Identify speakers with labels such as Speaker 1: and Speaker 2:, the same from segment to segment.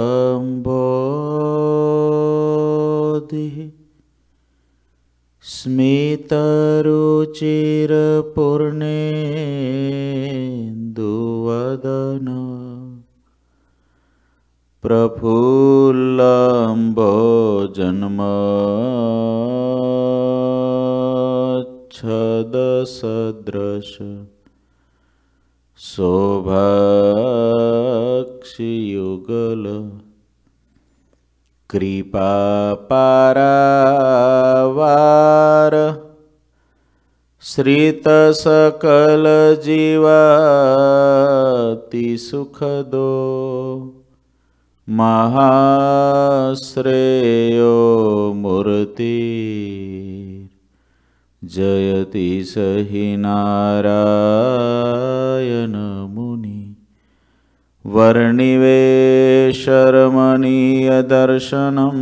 Speaker 1: अम्भोधिः प्रफुल्लम्बो जन्म जन्मच्छदसदृश शोभक्षियुगल कृपा पारावार श्रितसकल जीवाति सुखदो महाश्रेयो मूर्ति जयति सहि नारा वर्णिवेशर्मयदर्शनं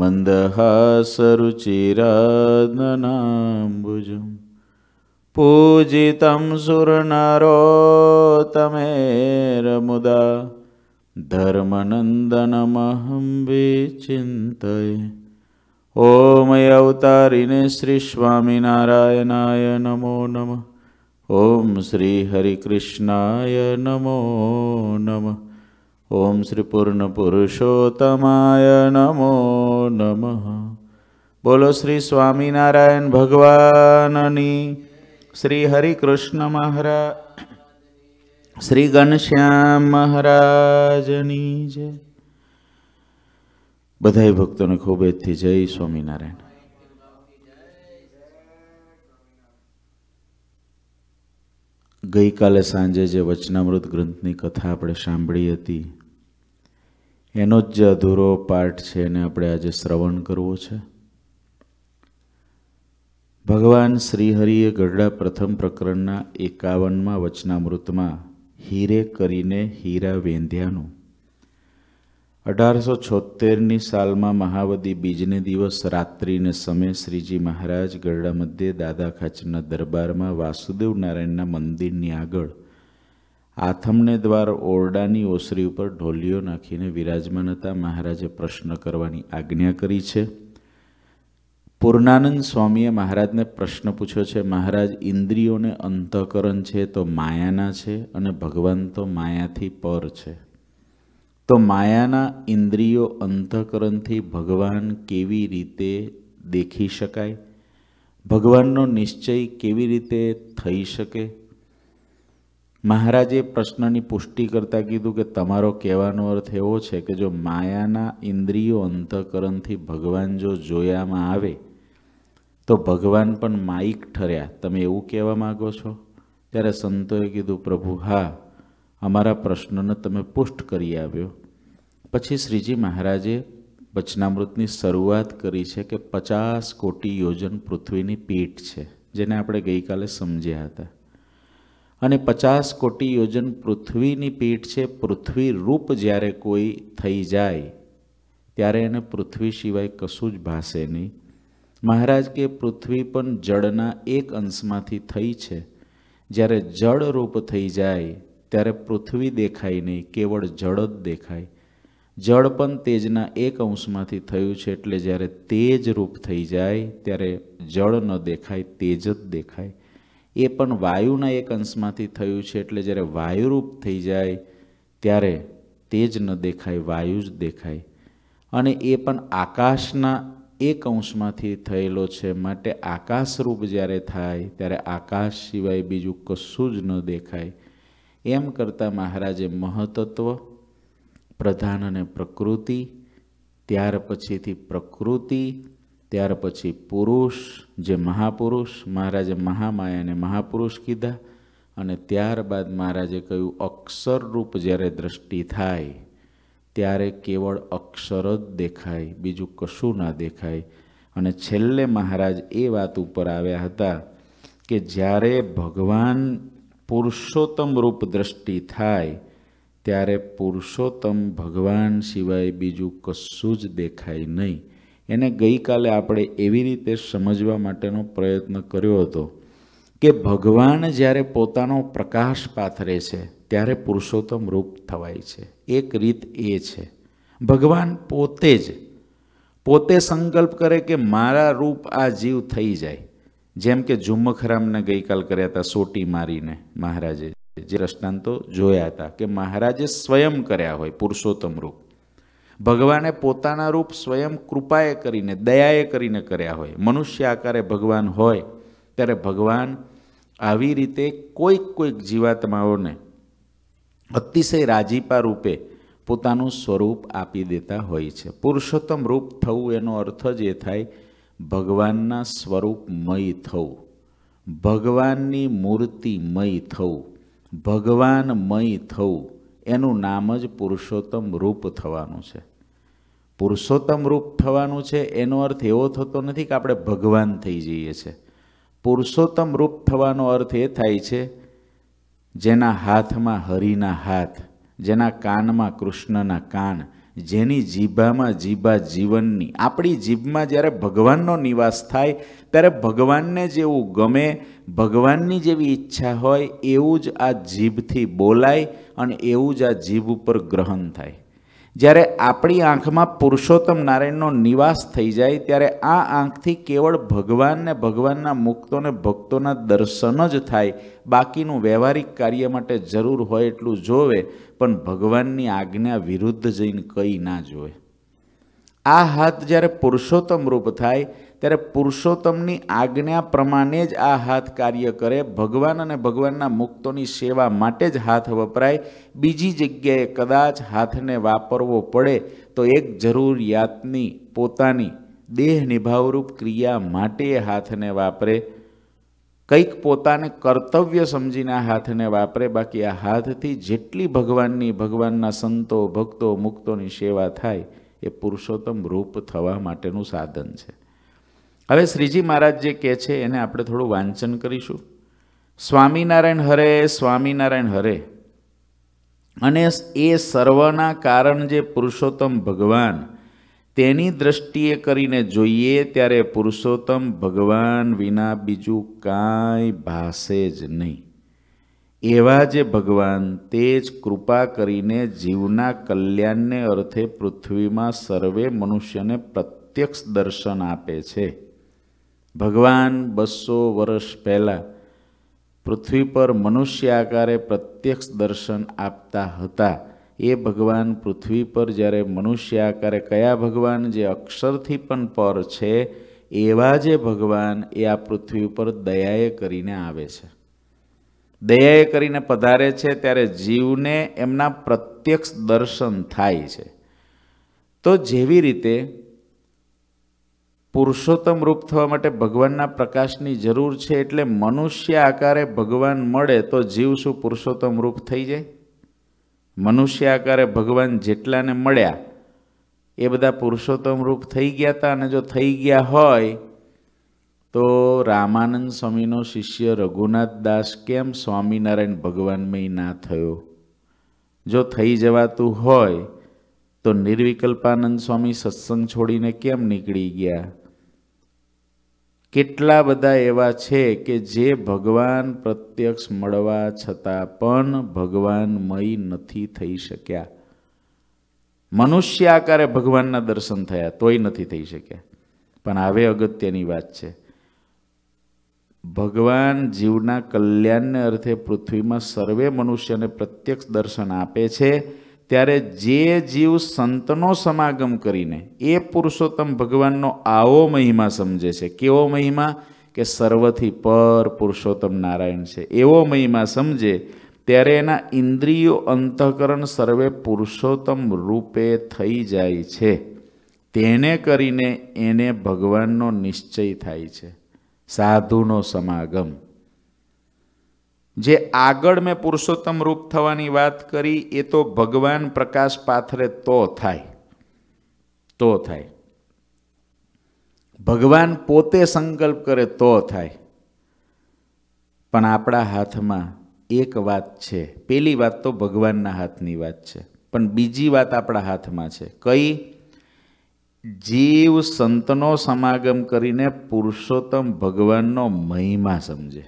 Speaker 1: मन्दहासरुचिरम्बुजं पूजितं सुरनरोतमेरमुदा धर्मनन्दनमहं विचिन्तये ॐ अवतारिणे श्रीस्वामिनारायणाय नमो नमः ઓમ શ્રી હરિકૃષ્ણાય નમો નમ ઓમ શ્રી પૂર્ણ પુરુષોત્તમાય નમો નમ બોલો શ્રી સ્વામિનારાયણ ભગવાનની શ્રી હરિકૃષ્ણ મહારાજ શ્રી ઘનશ્યામ મહારાજની જય બધાય ભક્તોને ખૂબ એથી જય સ્વામિનારાયણ ગઈકાલે સાંજે જે વચનામૃત ગ્રંથની કથા આપણે સાંભળી હતી એનો જ જે અધૂરો પાઠ છે એને આપણે આજે શ્રવણ કરવો છે ભગવાન શ્રીહરિએ ગઢડા પ્રથમ પ્રકરણના એકાવનમાં વચનામૃતમાં હીરે કરીને હીરા વેંધ્યાનું અઢારસો છોતેરની સાલમાં મહાવદી બીજને દિવસ રાત્રિને સમય શ્રીજી મહારાજ ગરડા મધ્યે દાદા ખાચરના દરબારમાં વાસુદેવ નારાયણના મંદિરની આગળ આથમને દ્વાર ઓરડાની ઓસરી ઉપર ઢોલીઓ નાખીને વિરાજમાન હતા મહારાજે પ્રશ્ન કરવાની આજ્ઞા કરી છે પૂર્ણાનંદ સ્વામીએ મહારાજને પ્રશ્ન પૂછ્યો છે મહારાજ ઇન્દ્રિયોને અંતઃકરણ છે તો માયાના છે અને ભગવાન તો માયાથી પર છે તો માયાના ઇન્દ્રિયો અંતઃકરણથી ભગવાન કેવી રીતે દેખી શકાય ભગવાનનો નિશ્ચય કેવી રીતે થઈ શકે મહારાજે પ્રશ્નની પુષ્ટિ કરતાં કીધું કે તમારો કહેવાનો અર્થ એવો છે કે જો માયાના ઇન્દ્રિયો અંતઃકરણથી ભગવાન જો જોયામાં આવે તો ભગવાન પણ માઇક ઠર્યા તમે એવું કહેવા માગો છો ત્યારે સંતોએ કીધું પ્રભુ હા અમારા પ્રશ્નને તમે પુષ્ટ કરી આવ્યો પછી શ્રીજી મહારાજે વચનામૃતની શરૂઆત કરી છે કે પચાસ કોટી યોજન પૃથ્વીની પીઠ છે જેને આપણે ગઈકાલે સમજ્યા હતા અને પચાસ કોટી યોજન પૃથ્વીની પીઠ છે પૃથ્વી રૂપ જ્યારે કોઈ થઈ જાય ત્યારે એને પૃથ્વી સિવાય કશું જ ભાસે નહીં મહારાજ કે પૃથ્વી પણ જળના એક અંશમાંથી થઈ છે જ્યારે જળ રૂપ થઈ જાય ત્યારે પૃથ્વી દેખાય નહીં કેવળ જળ જ દેખાય જળ પણ તેજના એક અંશમાંથી થયું છે એટલે જ્યારે તેજ રૂપ થઈ જાય ત્યારે જળ ન દેખાય તેજ જ દેખાય એ પણ વાયુના એક અંશમાંથી થયું છે એટલે જ્યારે વાયુરૂપ થઈ જાય ત્યારે તેજ ન દેખાય વાયુ જ દેખાય અને એ પણ આકાશના એક અંશમાંથી થયેલો છે માટે આકાશરૂપ જ્યારે થાય ત્યારે આકાશ સિવાય બીજું કશું જ ન દેખાય એમ કરતાં મહારાજે મહતત્વ પ્રધાન અને પ્રકૃતિ ત્યાર પછીથી પ્રકૃતિ ત્યાર પછી પુરુષ જે મહાપુરુષ મહારાજે મહામાયાને મહાપુરુષ કીધા અને ત્યારબાદ મહારાજે કહ્યું અક્ષરરૂપ જ્યારે દ્રષ્ટિ થાય ત્યારે કેવળ અક્ષર જ દેખાય બીજું કશું ના દેખાય અને છેલ્લે મહારાજ એ વાત ઉપર આવ્યા હતા કે જ્યારે ભગવાન પુરુષોત્તમ રૂપ દ્રષ્ટિ થાય ત્યારે પુરુષોત્તમ ભગવાન સિવાય બીજું કશું જ દેખાય નહીં એને ગઈકાલે આપણે એવી રીતે સમજવા માટેનો પ્રયત્ન કર્યો હતો કે ભગવાન જ્યારે પોતાનો પ્રકાશ પાથરે છે ત્યારે પુરુષોત્તમ રૂપ થવાય છે એક રીત એ છે ભગવાન પોતે જ પોતે સંકલ્પ કરે કે મારા રૂપ આ જીવ થઈ જાય જેમ કે ઝુમ્મખરામને ગઈકાલ કર્યા હતા સોટી મારીને મહારાજે જે દ્રષ્ટાંતો જોયા હતા કે મહારાજે સ્વયં કર્યા હોય પુરુષોત્તમ રૂપ ભગવાને પોતાના રૂપ સ્વયં કૃપાએ કરીને દયાએ કરીને કર્યા હોય મનુષ્ય આકારે ભગવાન હોય ત્યારે ભગવાન આવી રીતે કોઈક કોઈક જીવાત્માઓને અતિશય રાજીપા રૂપે પોતાનું સ્વરૂપ આપી દેતા હોય છે પુરુષોત્તમ રૂપ થવું એનો અર્થ જ એ થાય ભગવાનના સ્વરૂપ સ્વરૂપમય થવું ભગવાનની મૂર્તિ મૂર્તિમય થવું મય થવું એનું નામ જ પુરુષોત્તમ રૂપ થવાનું છે પુરુષોત્તમ રૂપ થવાનું છે એનો અર્થ એવો થતો નથી કે આપણે ભગવાન થઈ જઈએ છીએ પુરુષોત્તમ રૂપ થવાનો અર્થ એ થાય છે જેના હાથમાં હરિના હાથ જેના કાનમાં કૃષ્ણના કાન જેની જીભામાં જીભા જીવનની આપણી જીભમાં જ્યારે ભગવાનનો નિવાસ થાય ત્યારે ભગવાનને જેવું ગમે ભગવાનની જેવી ઈચ્છા હોય એવું જ આ જીભથી બોલાય અને એવું જ આ જીભ ઉપર ગ્રહણ થાય જ્યારે આપણી આંખમાં પુરુષોત્તમ નારાયણનો નિવાસ થઈ જાય ત્યારે આ આંખથી કેવળ ભગવાનને ભગવાનના મુક્તોને ભક્તોના દર્શન જ થાય બાકીનું વ્યવહારિક કાર્ય માટે જરૂર હોય એટલું જોવે પણ ભગવાનની આજ્ઞા વિરુદ્ધ જઈને કંઈ ના જોવે આ હાથ જ્યારે પુરુષોત્તમ રૂપ થાય ત્યારે પુરુષોત્તમની આજ્ઞા પ્રમાણે જ આ હાથ કાર્ય કરે ભગવાન અને ભગવાનના મુક્તોની સેવા માટે જ હાથ વપરાય બીજી જગ્યાએ કદાચ હાથને વાપરવો પડે તો એક જરૂરિયાતની પોતાની દેહ નિભાવરૂપ ક્રિયા માટે હાથને વાપરે કંઈક પોતાને કર્તવ્ય સમજીને હાથને વાપરે બાકી આ હાથથી જેટલી ભગવાનની ભગવાનના સંતો ભક્તો મુક્તોની સેવા થાય એ પુરુષોત્તમ રૂપ થવા માટેનું સાધન છે હવે શ્રીજી મહારાજ જે કહે છે એને આપણે થોડું વાંચન કરીશું સ્વામિનારાયણ હરે સ્વામિનારાયણ હરે અને એ સર્વના કારણ જે પુરુષોત્તમ ભગવાન તેની દ્રષ્ટિએ કરીને જોઈએ ત્યારે પુરુષોત્તમ ભગવાન વિના બીજું કાંઈ ભાસે જ નહીં એવા જે ભગવાન તે જ કૃપા કરીને જીવના કલ્યાણને અર્થે પૃથ્વીમાં સર્વે મનુષ્યને પ્રત્યક્ષ દર્શન આપે છે ભગવાન બસો વર્ષ પહેલાં પૃથ્વી પર મનુષ્ય આકારે પ્રત્યક્ષ દર્શન આપતા હતા એ ભગવાન પૃથ્વી પર જ્યારે મનુષ્ય આકારે કયા ભગવાન જે અક્ષરથી પણ પર છે એવા જે ભગવાન એ આ પૃથ્વી ઉપર દયાએ કરીને આવે છે દયાએ કરીને પધારે છે ત્યારે જીવને એમના પ્રત્યક્ષ દર્શન થાય છે તો જેવી રીતે પુરુષોત્તમ રૂપ થવા માટે ભગવાનના પ્રકાશની જરૂર છે એટલે મનુષ્ય આકારે ભગવાન મળે તો જીવ શું પુરુષોત્તમ રૂપ થઈ જાય મનુષ્ય આકારે ભગવાન જેટલાને મળ્યા એ બધા પુરુષોત્તમ રૂપ થઈ ગયા હતા અને જો થઈ ગયા હોય તો રામાનંદ સ્વામીનો શિષ્ય રઘુનાથ દાસ કેમ સ્વામિનારાયણ ભગવાનમય ના થયો જો થઈ જવાતું હોય તો નિર્વિકલ્પાનંદ સ્વામી સત્સંગ છોડીને કેમ નીકળી ગયા કેટલા બધા એવા છે કે જે ભગવાન પ્રત્યક્ષ મળવા છતાં પણ ભગવાનમય નથી થઈ શક્યા મનુષ્ય આકારે ભગવાનના દર્શન થયા તોય નથી થઈ શક્યા પણ હવે અગત્યની વાત છે ભગવાન જીવના કલ્યાણને અર્થે પૃથ્વીમાં સર્વે મનુષ્યને પ્રત્યક્ષ દર્શન આપે છે ત્યારે જે જીવ સંતનો સમાગમ કરીને એ પુરુષોત્તમ ભગવાનનો આવો મહિમા સમજે છે કેવો મહિમા કે સર્વથી પર પુરુષોત્તમ નારાયણ છે એવો મહિમા સમજે ત્યારે એના ઇન્દ્રિયો અંતઃકરણ સર્વે પુરુષોત્તમ રૂપે થઈ જાય છે તેને કરીને એને ભગવાનનો નિશ્ચય થાય છે સાધુનો સમાગમ જે આગળ મેં પુરુષોત્તમ રૂપ થવાની વાત કરી એ તો ભગવાન પ્રકાશ પાથરે તો થાય તો થાય ભગવાન પોતે સંકલ્પ કરે તો થાય પણ આપણા હાથમાં એક વાત છે પેલી વાત તો ભગવાનના હાથની વાત છે પણ બીજી વાત આપણા હાથમાં છે કઈ જીવ સંતનો સમાગમ કરીને પુરુષોત્તમ ભગવાનનો મહિમા સમજે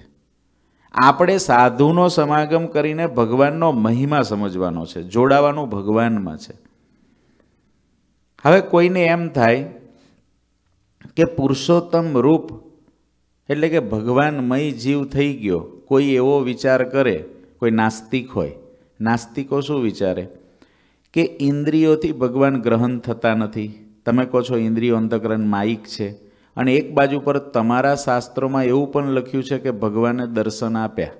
Speaker 1: આપણે સાધુનો સમાગમ કરીને ભગવાનનો મહિમા સમજવાનો છે જોડાવાનું ભગવાનમાં છે હવે કોઈને એમ થાય કે પુરુષોત્તમ રૂપ એટલે કે ભગવાનમય જીવ થઈ ગયો કોઈ એવો વિચાર કરે કોઈ નાસ્તિક હોય નાસ્તિકો શું વિચારે કે ઇન્દ્રિયોથી ભગવાન ગ્રહણ થતા નથી તમે કહો છો ઇન્દ્રિયો અંતકરણ માઇક છે અને એક બાજુ પર તમારા શાસ્ત્રોમાં એવું પણ લખ્યું છે કે ભગવાને દર્શન આપ્યા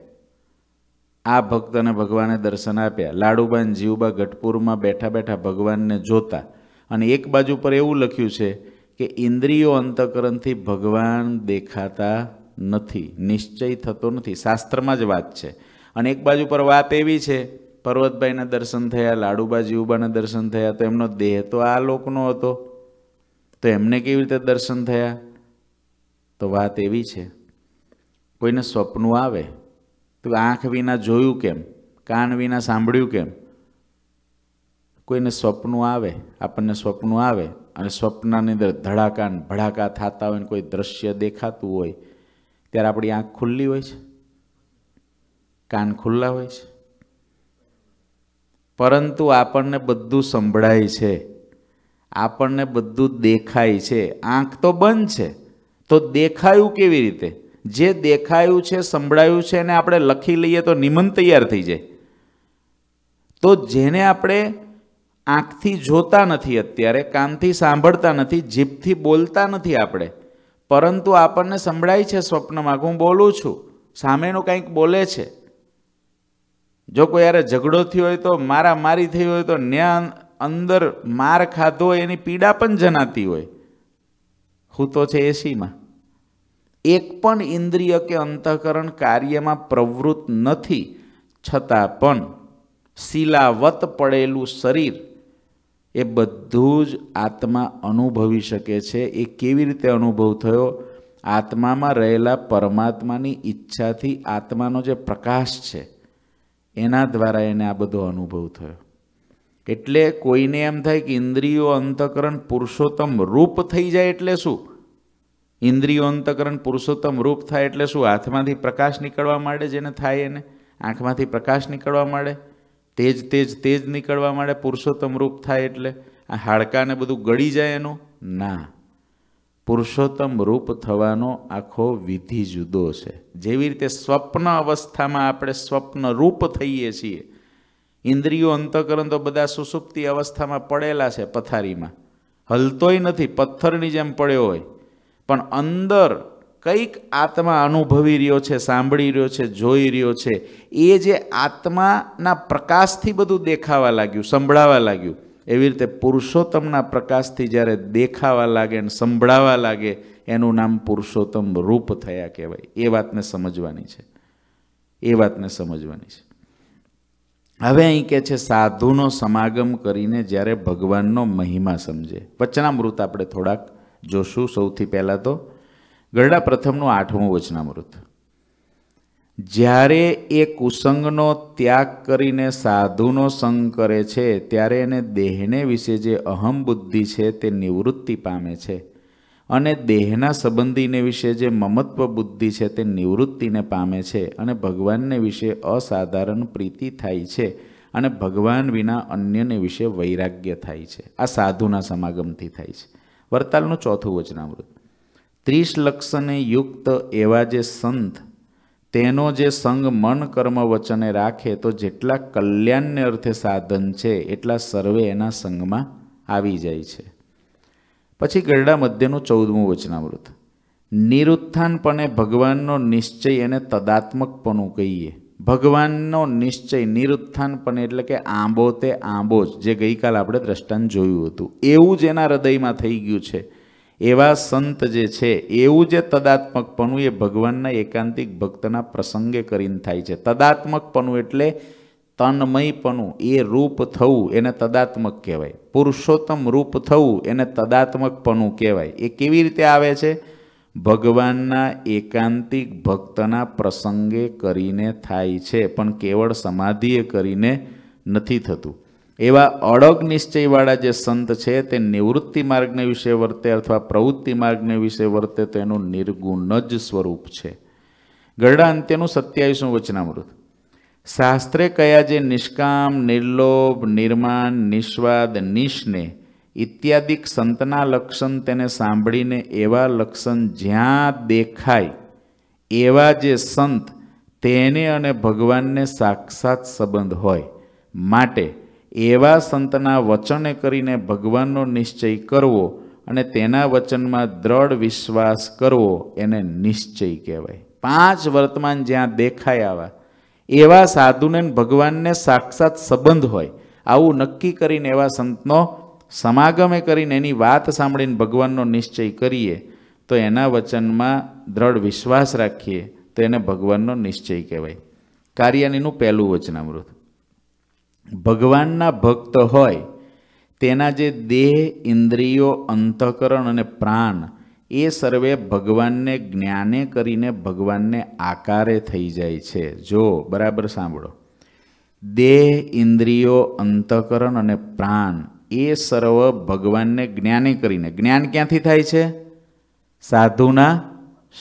Speaker 1: આ ભક્તને ભગવાને દર્શન આપ્યા લાડુબાન જીવબા ગઢપુરમાં બેઠા બેઠા ભગવાનને જોતા અને એક બાજુ પર એવું લખ્યું છે કે ઇન્દ્રિયો અંતકરણથી ભગવાન દેખાતા નથી નિશ્ચય થતો નથી શાસ્ત્રમાં જ વાત છે અને એક બાજુ પર વાત એવી છે પર્વતભાઈના દર્શન થયા લાડુબા જીવબાના દર્શન થયા તો એમનો દેહ તો આ લોકનો હતો તો એમને કેવી રીતે દર્શન થયા તો વાત એવી છે કોઈને સ્વપ્નું આવે તો આંખ વિના જોયું કેમ કાન વિના સાંભળ્યું કેમ કોઈને સ્વપ્નું આવે આપણને સ્વપ્નું આવે અને સ્વપ્નની અંદર ધડાકાન ભડાકા થતા હોય ને કોઈ દ્રશ્ય દેખાતું હોય ત્યારે આપણી આંખ ખુલ્લી હોય છે કાન ખુલ્લા હોય છે પરંતુ આપણને બધું સંભળાય છે આપણને બધું દેખાય છે આંખ તો બંધ છે તો દેખાયું કેવી રીતે જે દેખાયું છે સંભળાયું છે એને આપણે લખી લઈએ તો નિમન તૈયાર થઈ જાય તો જેને આપણે આંખથી જોતા નથી અત્યારે કાનથી સાંભળતા નથી જીભથી બોલતા નથી આપણે પરંતુ આપણને સંભળાય છે સ્વપ્નમાં હું બોલું છું સામેનું કંઈક બોલે છે જો કોઈ યારે ઝઘડો થયો હોય તો મારા મારી થઈ હોય તો ન્યા અંદર માર ખાધો હોય એની પીડા પણ જણાતી હોય હૂતો છે એસીમાં એક પણ ઇન્દ્રિય કે અંતઃકરણ કાર્યમાં પ્રવૃત્ત નથી છતાં પણ શિલાવત પડેલું શરીર એ બધું જ આત્મા અનુભવી શકે છે એ કેવી રીતે અનુભવ થયો આત્મામાં રહેલા પરમાત્માની ઈચ્છાથી આત્માનો જે પ્રકાશ છે એના દ્વારા એને આ બધો અનુભવ થયો એટલે કોઈને એમ થાય કે ઇન્દ્રિયો અંતકરણ પુરુષોત્તમ રૂપ થઈ જાય એટલે શું ઇન્દ્રિયો અંતકરણ પુરુષોત્તમ રૂપ થાય એટલે શું હાથમાંથી પ્રકાશ નીકળવા માંડે જેને થાય એને આંખમાંથી પ્રકાશ નીકળવા માંડે તેજ તેજ તેજ નીકળવા માંડે પુરુષોત્તમ રૂપ થાય એટલે આ હાડકાને બધું ગળી જાય એનું ના પુરુષોત્તમ રૂપ થવાનો આખો વિધિ જુદો છે જેવી રીતે સ્વપ્ન અવસ્થામાં આપણે સ્વપ્ન રૂપ થઈએ છીએ ઇન્દ્રિયો અંતકરણ તો બધા સુસુપ્તિ અવસ્થામાં પડેલા છે પથારીમાં હલતોય નથી પથ્થરની જેમ પડ્યો હોય પણ અંદર કંઈક આત્મા અનુભવી રહ્યો છે સાંભળી રહ્યો છે જોઈ રહ્યો છે એ જે આત્માના પ્રકાશથી બધું દેખાવા લાગ્યું સંભળાવા લાગ્યું એવી રીતે પુરુષોત્તમના પ્રકાશથી જ્યારે દેખાવા લાગે અને સંભળાવા લાગે એનું નામ પુરુષોત્તમ રૂપ થયા કહેવાય એ વાતને સમજવાની છે એ વાતને સમજવાની છે હવે અહીં કહે છે સાધુનો સમાગમ કરીને જ્યારે ભગવાનનો મહિમા સમજે વચનામૃત આપણે થોડાક જોશું સૌથી પહેલાં તો ગરડા પ્રથમનું આઠમું વચનામૃત જ્યારે એ કુસંગનો ત્યાગ કરીને સાધુનો સંગ કરે છે ત્યારે એને દેહને વિશે જે અહમ બુદ્ધિ છે તે નિવૃત્તિ પામે છે અને દેહના સંબંધીને વિશે જે મમત્વ બુદ્ધિ છે તે નિવૃત્તિને પામે છે અને ભગવાનને વિશે અસાધારણ પ્રીતિ થાય છે અને ભગવાન વિના અન્યને વિશે વૈરાગ્ય થાય છે આ સાધુના સમાગમથી થાય છે વર્તાલનું ચોથું વચનામૃત ત્રીસ લક્ષને યુક્ત એવા જે સંત તેનો જે સંગ મન કર્મ વચને રાખે તો જેટલા કલ્યાણને અર્થે સાધન છે એટલા સર્વે એના સંગમાં આવી જાય છે પછી ગરડા મધ્યનું ચૌદમું વચનામૃત નિરુત્થાનપણે ભગવાનનો નિશ્ચય એને તદાત્મકપણું કહીએ ભગવાનનો નિશ્ચય નિરુત્થાનપણે એટલે કે આંબો તે આંબો જ જે ગઈકાલ આપણે દ્રષ્ટાંત જોયું હતું એવું જ એના હૃદયમાં થઈ ગયું છે એવા સંત જે છે એવું જે તદાત્મકપણું એ ભગવાનના એકાંતિક ભક્તના પ્રસંગે કરીને થાય છે તદાત્મકપણું એટલે તન્મયપણું એ રૂપ થવું એને તદાત્મક કહેવાય પુરુષોત્તમ રૂપ થવું એને તદાત્મકપણું કહેવાય એ કેવી રીતે આવે છે ભગવાનના એકાંતિક ભક્તના પ્રસંગે કરીને થાય છે પણ કેવળ સમાધિએ કરીને નથી થતું એવા અડગ નિશ્ચયવાળા જે સંત છે તે નિવૃત્તિ માર્ગને વિશે વર્તે અથવા પ્રવૃત્તિ માર્ગને વિશે વર્તે તો એનું નિર્ગુણ જ સ્વરૂપ છે ગરડા અંત્યનું સત્યાવીસનું વચનામૃત શાસ્ત્રે કયા જે નિષ્કામ નિર્લોભ નિર્માણ નિસ્વાદ નિષ્ને ઇત્યાદિક સંતના લક્ષણ તેને સાંભળીને એવા લક્ષણ જ્યાં દેખાય એવા જે સંત તેને અને ભગવાનને સાક્ષાત સંબંધ હોય માટે એવા સંતના વચને કરીને ભગવાનનો નિશ્ચય કરવો અને તેના વચનમાં દ્રઢ વિશ્વાસ કરવો એને નિશ્ચય કહેવાય પાંચ વર્તમાન જ્યાં દેખાય આવા એવા સાધુને ભગવાનને સાક્ષાત સંબંધ હોય આવું નક્કી કરીને એવા સંતનો સમાગમે કરીને એની વાત સાંભળીને ભગવાનનો નિશ્ચય કરીએ તો એના વચનમાં દ્રઢ વિશ્વાસ રાખીએ તો એને ભગવાનનો નિશ્ચય કહેવાય કાર્યાનીનું પહેલું વચનામૃત ભગવાનના ભક્ત હોય તેના જે દેહ ઇન્દ્રિયો અંતઃકરણ અને પ્રાણ એ સર્વે ભગવાનને જ્ઞાને કરીને ભગવાનને આકારે થઈ જાય છે જો બરાબર સાંભળો દેહ ઇન્દ્રિયો અંતકરણ અને પ્રાણ એ સર્વ ભગવાનને જ્ઞાને કરીને જ્ઞાન ક્યાંથી થાય છે સાધુના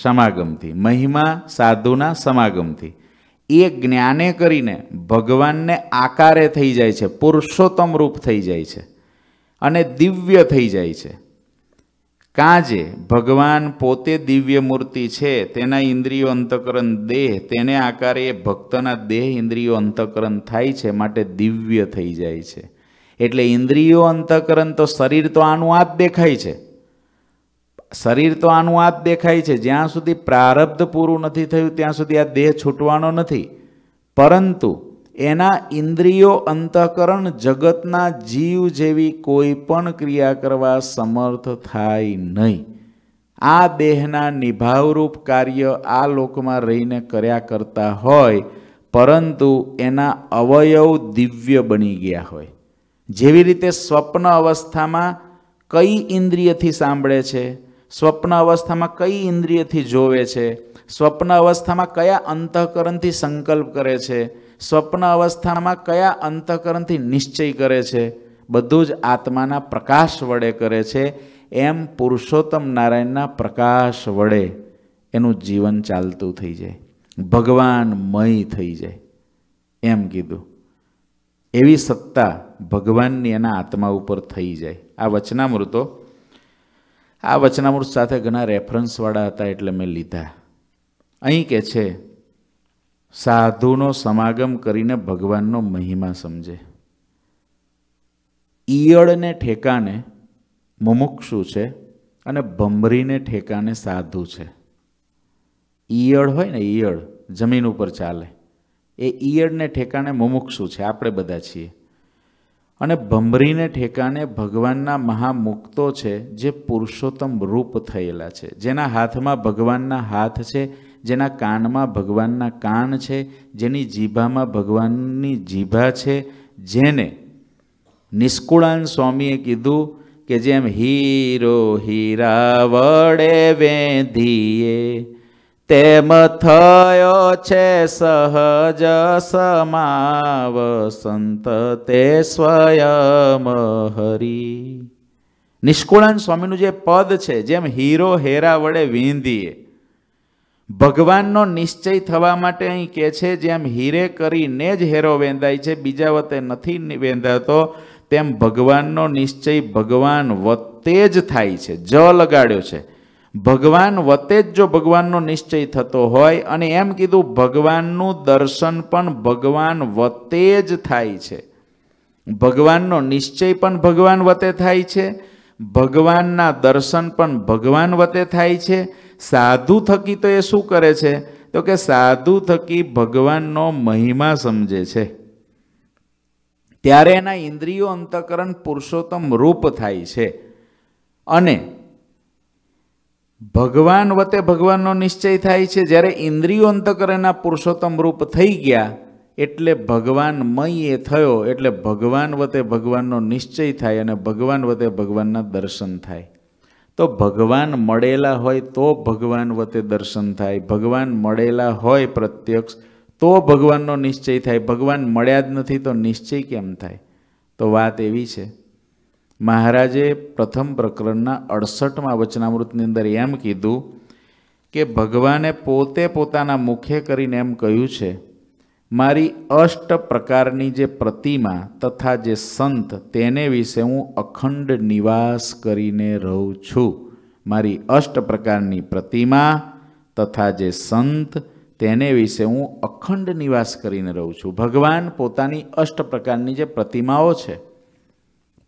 Speaker 1: સમાગમથી મહિમા સાધુના સમાગમથી એ જ્ઞાને કરીને ભગવાનને આકારે થઈ જાય છે પુરુષોત્તમ રૂપ થઈ જાય છે અને દિવ્ય થઈ જાય છે કાજે ભગવાન પોતે દિવ્ય મૂર્તિ છે તેના ઇન્દ્રિયો અંતકરણ દેહ તેને આકારે એ ભક્તના દેહ ઇન્દ્રિયો અંતકરણ થાય છે માટે દિવ્ય થઈ જાય છે એટલે ઇન્દ્રિયો અંતકરણ તો શરીર તો આનું આ જ દેખાય છે શરીર તો આનું આ જ દેખાય છે જ્યાં સુધી પ્રારબ્ધ પૂરું નથી થયું ત્યાં સુધી આ દેહ છૂટવાનો નથી પરંતુ એના ઇન્દ્રિયો અંતઃકરણ જગતના જીવ જેવી કોઈ પણ ક્રિયા કરવા સમર્થ થાય નહીં આ દેહના નિભાવરૂપ કાર્ય આ લોકમાં રહીને કર્યા કરતા હોય પરંતુ એના અવયવ દિવ્ય બની ગયા હોય જેવી રીતે સ્વપ્ન અવસ્થામાં કઈ ઇન્દ્રિયથી સાંભળે છે સ્વપ્ન અવસ્થામાં કઈ ઇન્દ્રિયથી જોવે છે સ્વપ્ન અવસ્થામાં કયા અંતઃકરણથી સંકલ્પ કરે છે સ્વપ્ન અવસ્થામાં કયા અંતઃકરણથી નિશ્ચય કરે છે બધું જ આત્માના પ્રકાશ વડે કરે છે એમ પુરુષોત્તમ નારાયણના પ્રકાશ વડે એનું જીવન ચાલતું થઈ જાય ભગવાનમય થઈ જાય એમ કીધું એવી સત્તા ભગવાનની એના આત્મા ઉપર થઈ જાય આ વચનામૃતો આ વચનામૃત સાથે ઘણા રેફરન્સવાળા હતા એટલે મેં લીધા અહીં કે છે સાધુનો સમાગમ કરીને ભગવાનનો મહિમા સમજે ઈયળને ઠેકાને મુમુક્ષુ છે અને ભમરીને ઠેકાને સાધુ છે ઈયળ હોય ને ઈયળ જમીન ઉપર ચાલે એ ઈયળને ઠેકાને મુમુક્ષુ છે આપણે બધા છીએ અને ભમરીને ઠેકાને ભગવાનના મહામુક્તો છે જે પુરુષોત્તમ રૂપ થયેલા છે જેના હાથમાં ભગવાનના હાથ છે જેના કાનમાં ભગવાનના કાન છે જેની જીભામાં ભગવાનની જીભા છે જેને નિષ્કુળાન સ્વામીએ કીધું કે જેમ હીરો હીરા વડે વેધીએ તેમ થયો છે સહજ સમાવ સંત તે સ્વયં હરી નિષ્કુળાન સ્વામીનું જે પદ છે જેમ હીરો હેરા વડે વીંધીએ ભગવાનનો નિશ્ચય થવા માટે અહીં કહે છે જેમ હીરે કરીને જ હેરો વેંધાય છે બીજા વતે નથી વેંધાતો તેમ ભગવાનનો નિશ્ચય ભગવાન વતે જ થાય છે જ લગાડ્યો છે ભગવાન વતે જ જો ભગવાનનો નિશ્ચય થતો હોય અને એમ કીધું ભગવાનનું દર્શન પણ ભગવાન વતે જ થાય છે ભગવાનનો નિશ્ચય પણ ભગવાન વતે થાય છે ભગવાનના દર્શન પણ ભગવાન વતે થાય છે સાધુ થકી તો એ શું કરે છે તો કે સાધુ થકી ભગવાનનો મહિમા સમજે છે ત્યારે એના ઇન્દ્રિયો અંતકરણ પુરુષોત્તમ રૂપ થાય છે અને ભગવાન વતે ભગવાનનો નિશ્ચય થાય છે જ્યારે ઇન્દ્રિયો અંતકરણના પુરુષોત્તમ રૂપ થઈ ગયા એટલે ભગવાનમય એ થયો એટલે ભગવાન વતે ભગવાનનો નિશ્ચય થાય અને ભગવાન વતે ભગવાનના દર્શન થાય તો ભગવાન મળેલા હોય તો ભગવાન વતે દર્શન થાય ભગવાન મળેલા હોય પ્રત્યક્ષ તો ભગવાનનો નિશ્ચય થાય ભગવાન મળ્યા જ નથી તો નિશ્ચય કેમ થાય તો વાત એવી છે મહારાજે પ્રથમ પ્રકરણના અડસઠમાં વચનામૃતની અંદર એમ કીધું કે ભગવાને પોતે પોતાના મુખે કરીને એમ કહ્યું છે મારી અષ્ટ પ્રકારની જે પ્રતિમા તથા જે સંત તેને વિશે હું અખંડ નિવાસ કરીને રહું છું મારી અષ્ટ પ્રકારની પ્રતિમા તથા જે સંત તેને વિશે હું અખંડ નિવાસ કરીને રહું છું ભગવાન પોતાની અષ્ટ પ્રકારની જે પ્રતિમાઓ છે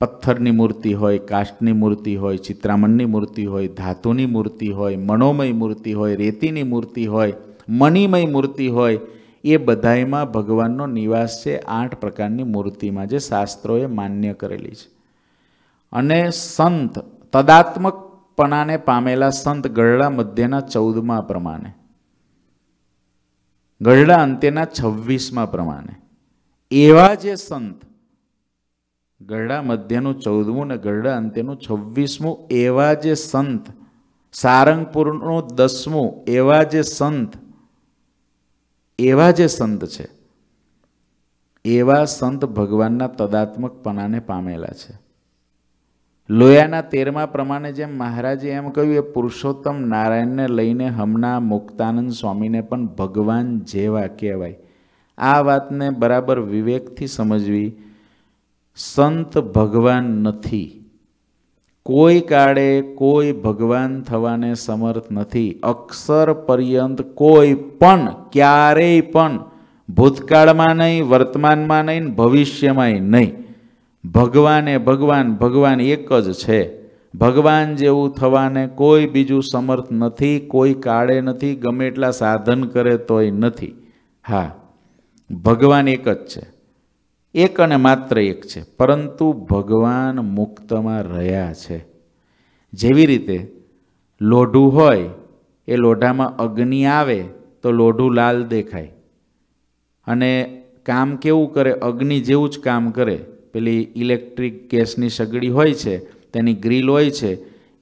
Speaker 1: પથ્થરની મૂર્તિ હોય કાષ્ટની મૂર્તિ હોય ચિત્રામણની મૂર્તિ હોય ધાતુની મૂર્તિ હોય મનોમય મૂર્તિ હોય રેતીની મૂર્તિ હોય મણિમય મૂર્તિ હોય એ બધાયમાં ભગવાનનો નિવાસ છે આઠ પ્રકારની મૂર્તિમાં જે શાસ્ત્રોએ માન્ય કરેલી છે અને સંત તદાત્મકપણાને પામેલા સંત ગઢડા મધ્યના ચૌદમાં પ્રમાણે ગઢડા અંત્યના છવ્વીસમાં પ્રમાણે એવા જે સંત ગઢડા મધ્યનું ચૌદમું ને ગઢડા અંત્યનું છવ્વીસમું એવા જે સંત સારંગપુરનું દસમું એવા જે સંત એવા જે સંત છે એવા સંત ભગવાનના તદાત્મકપણાને પામેલા છે લોયાના તેરમા પ્રમાણે જેમ મહારાજે એમ કહ્યું એ પુરુષોત્તમ નારાયણને લઈને હમણાં મુક્તાનંદ સ્વામીને પણ ભગવાન જેવા કહેવાય આ વાતને બરાબર વિવેકથી સમજવી સંત ભગવાન નથી કોઈ કાળે કોઈ ભગવાન થવાને સમર્થ નથી અક્ષર પર્યંત કોઈ પણ ક્યારેય પણ ભૂતકાળમાં નહીં વર્તમાનમાં નહીં ભવિષ્યમાં નહીં ભગવાને ભગવાન ભગવાન એક જ છે ભગવાન જેવું થવાને કોઈ બીજું સમર્થ નથી કોઈ કાળે નથી ગમે એટલા સાધન કરે તોય નથી હા ભગવાન એક જ છે એક અને માત્ર એક છે પરંતુ ભગવાન મુક્તમાં રહ્યા છે જેવી રીતે લોઢું હોય એ લોઢામાં અગ્નિ આવે તો લોઢું લાલ દેખાય અને કામ કેવું કરે અગ્નિ જેવું જ કામ કરે પેલી ઇલેક્ટ્રિક ગેસની સગડી હોય છે તેની ગ્રીલ હોય છે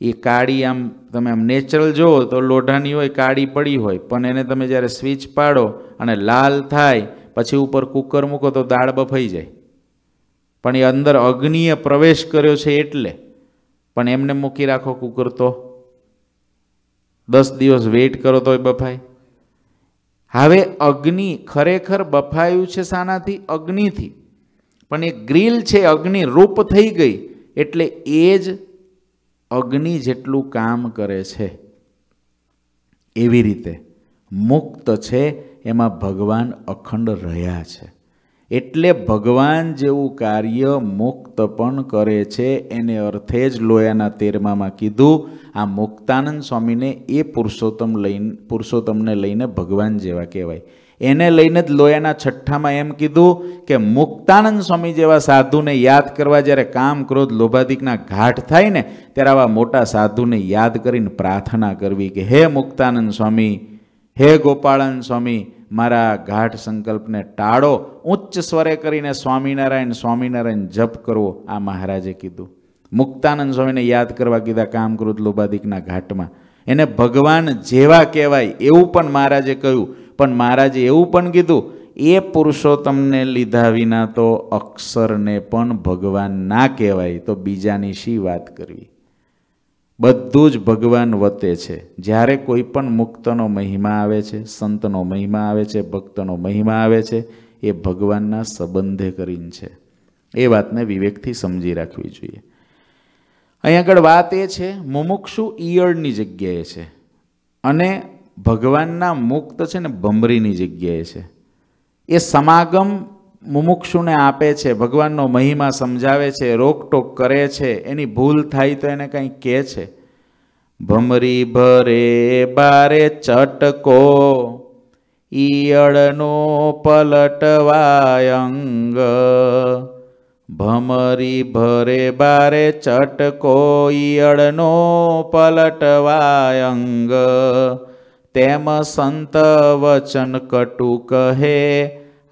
Speaker 1: એ કાળી આમ તમે આમ નેચરલ જુઓ તો લોઢાની હોય કાળી પડી હોય પણ એને તમે જ્યારે સ્વિચ પાડો અને લાલ થાય પછી ઉપર કુકર મૂકો તો દાળ બફાઈ જાય પણ એ અંદર અગ્નિએ પ્રવેશ કર્યો છે એટલે પણ એમને મૂકી રાખો કુકર તો દસ દિવસ વેઇટ કરો તો એ બફાય હવે અગ્નિ ખરેખર બફાયું છે શાનાથી અગ્નિથી પણ એ ગ્રીલ છે અગ્નિ રૂપ થઈ ગઈ એટલે એ જ અગ્નિ જેટલું કામ કરે છે એવી રીતે મુક્ત છે એમાં ભગવાન અખંડ રહ્યા છે એટલે ભગવાન જેવું કાર્ય મુક્ત પણ કરે છે એને અર્થે જ લોયાના તેરમામાં કીધું આ મુક્તાનંદ સ્વામીને એ પુરુષોત્તમ લઈને પુરુષોત્તમને લઈને ભગવાન જેવા કહેવાય એને લઈને જ લોયાના છઠ્ઠામાં એમ કીધું કે મુક્તાનંદ સ્વામી જેવા સાધુને યાદ કરવા જ્યારે કામ ક્રોધ લોભાદિકના ઘાટ થાય ને ત્યારે આવા મોટા સાધુને યાદ કરીને પ્રાર્થના કરવી કે હે મુક્તાનંદ સ્વામી હે ગોપાળાનંદ સ્વામી મારા ગાઢ સંકલ્પને ટાળો ઉચ્ચ સ્વરે કરીને સ્વામિનારાયણ સ્વામિનારાયણ જપ કરવો આ મહારાજે કીધું મુક્તાનંદ સ્વામીને યાદ કરવા કીધા કામકૃત લોબાદિકના ઘાટમાં એને ભગવાન જેવા કહેવાય એવું પણ મહારાજે કહ્યું પણ મહારાજે એવું પણ કીધું એ પુરુષો તમને લીધા વિના તો અક્ષરને પણ ભગવાન ના કહેવાય તો બીજાની શી વાત કરવી બધું જ ભગવાન વતે છે જ્યારે કોઈ પણ મુક્તનો મહિમા આવે છે સંતનો મહિમા આવે છે ભક્તનો મહિમા આવે છે એ ભગવાનના સંબંધે કરીને છે એ વાતને વિવેકથી સમજી રાખવી જોઈએ અહીં આગળ વાત એ છે મુમુક્ષુ ઈયળની જગ્યાએ છે અને ભગવાનના મુક્ત છે ને ભમરીની જગ્યાએ છે એ સમાગમ મુમુક્ષુને આપે છે ભગવાનનો મહિમા સમજાવે છે રોકટોક કરે છે એની ભૂલ થાય તો એને કંઈ કહે છે ભમરી ભરે બારે ચટકો ઈયળનો પલટવાયંગ ભમરી ભરે બારે ચટકો ઈયળનો પલટવાયંગ તેમ સંત વચન કટુ કહે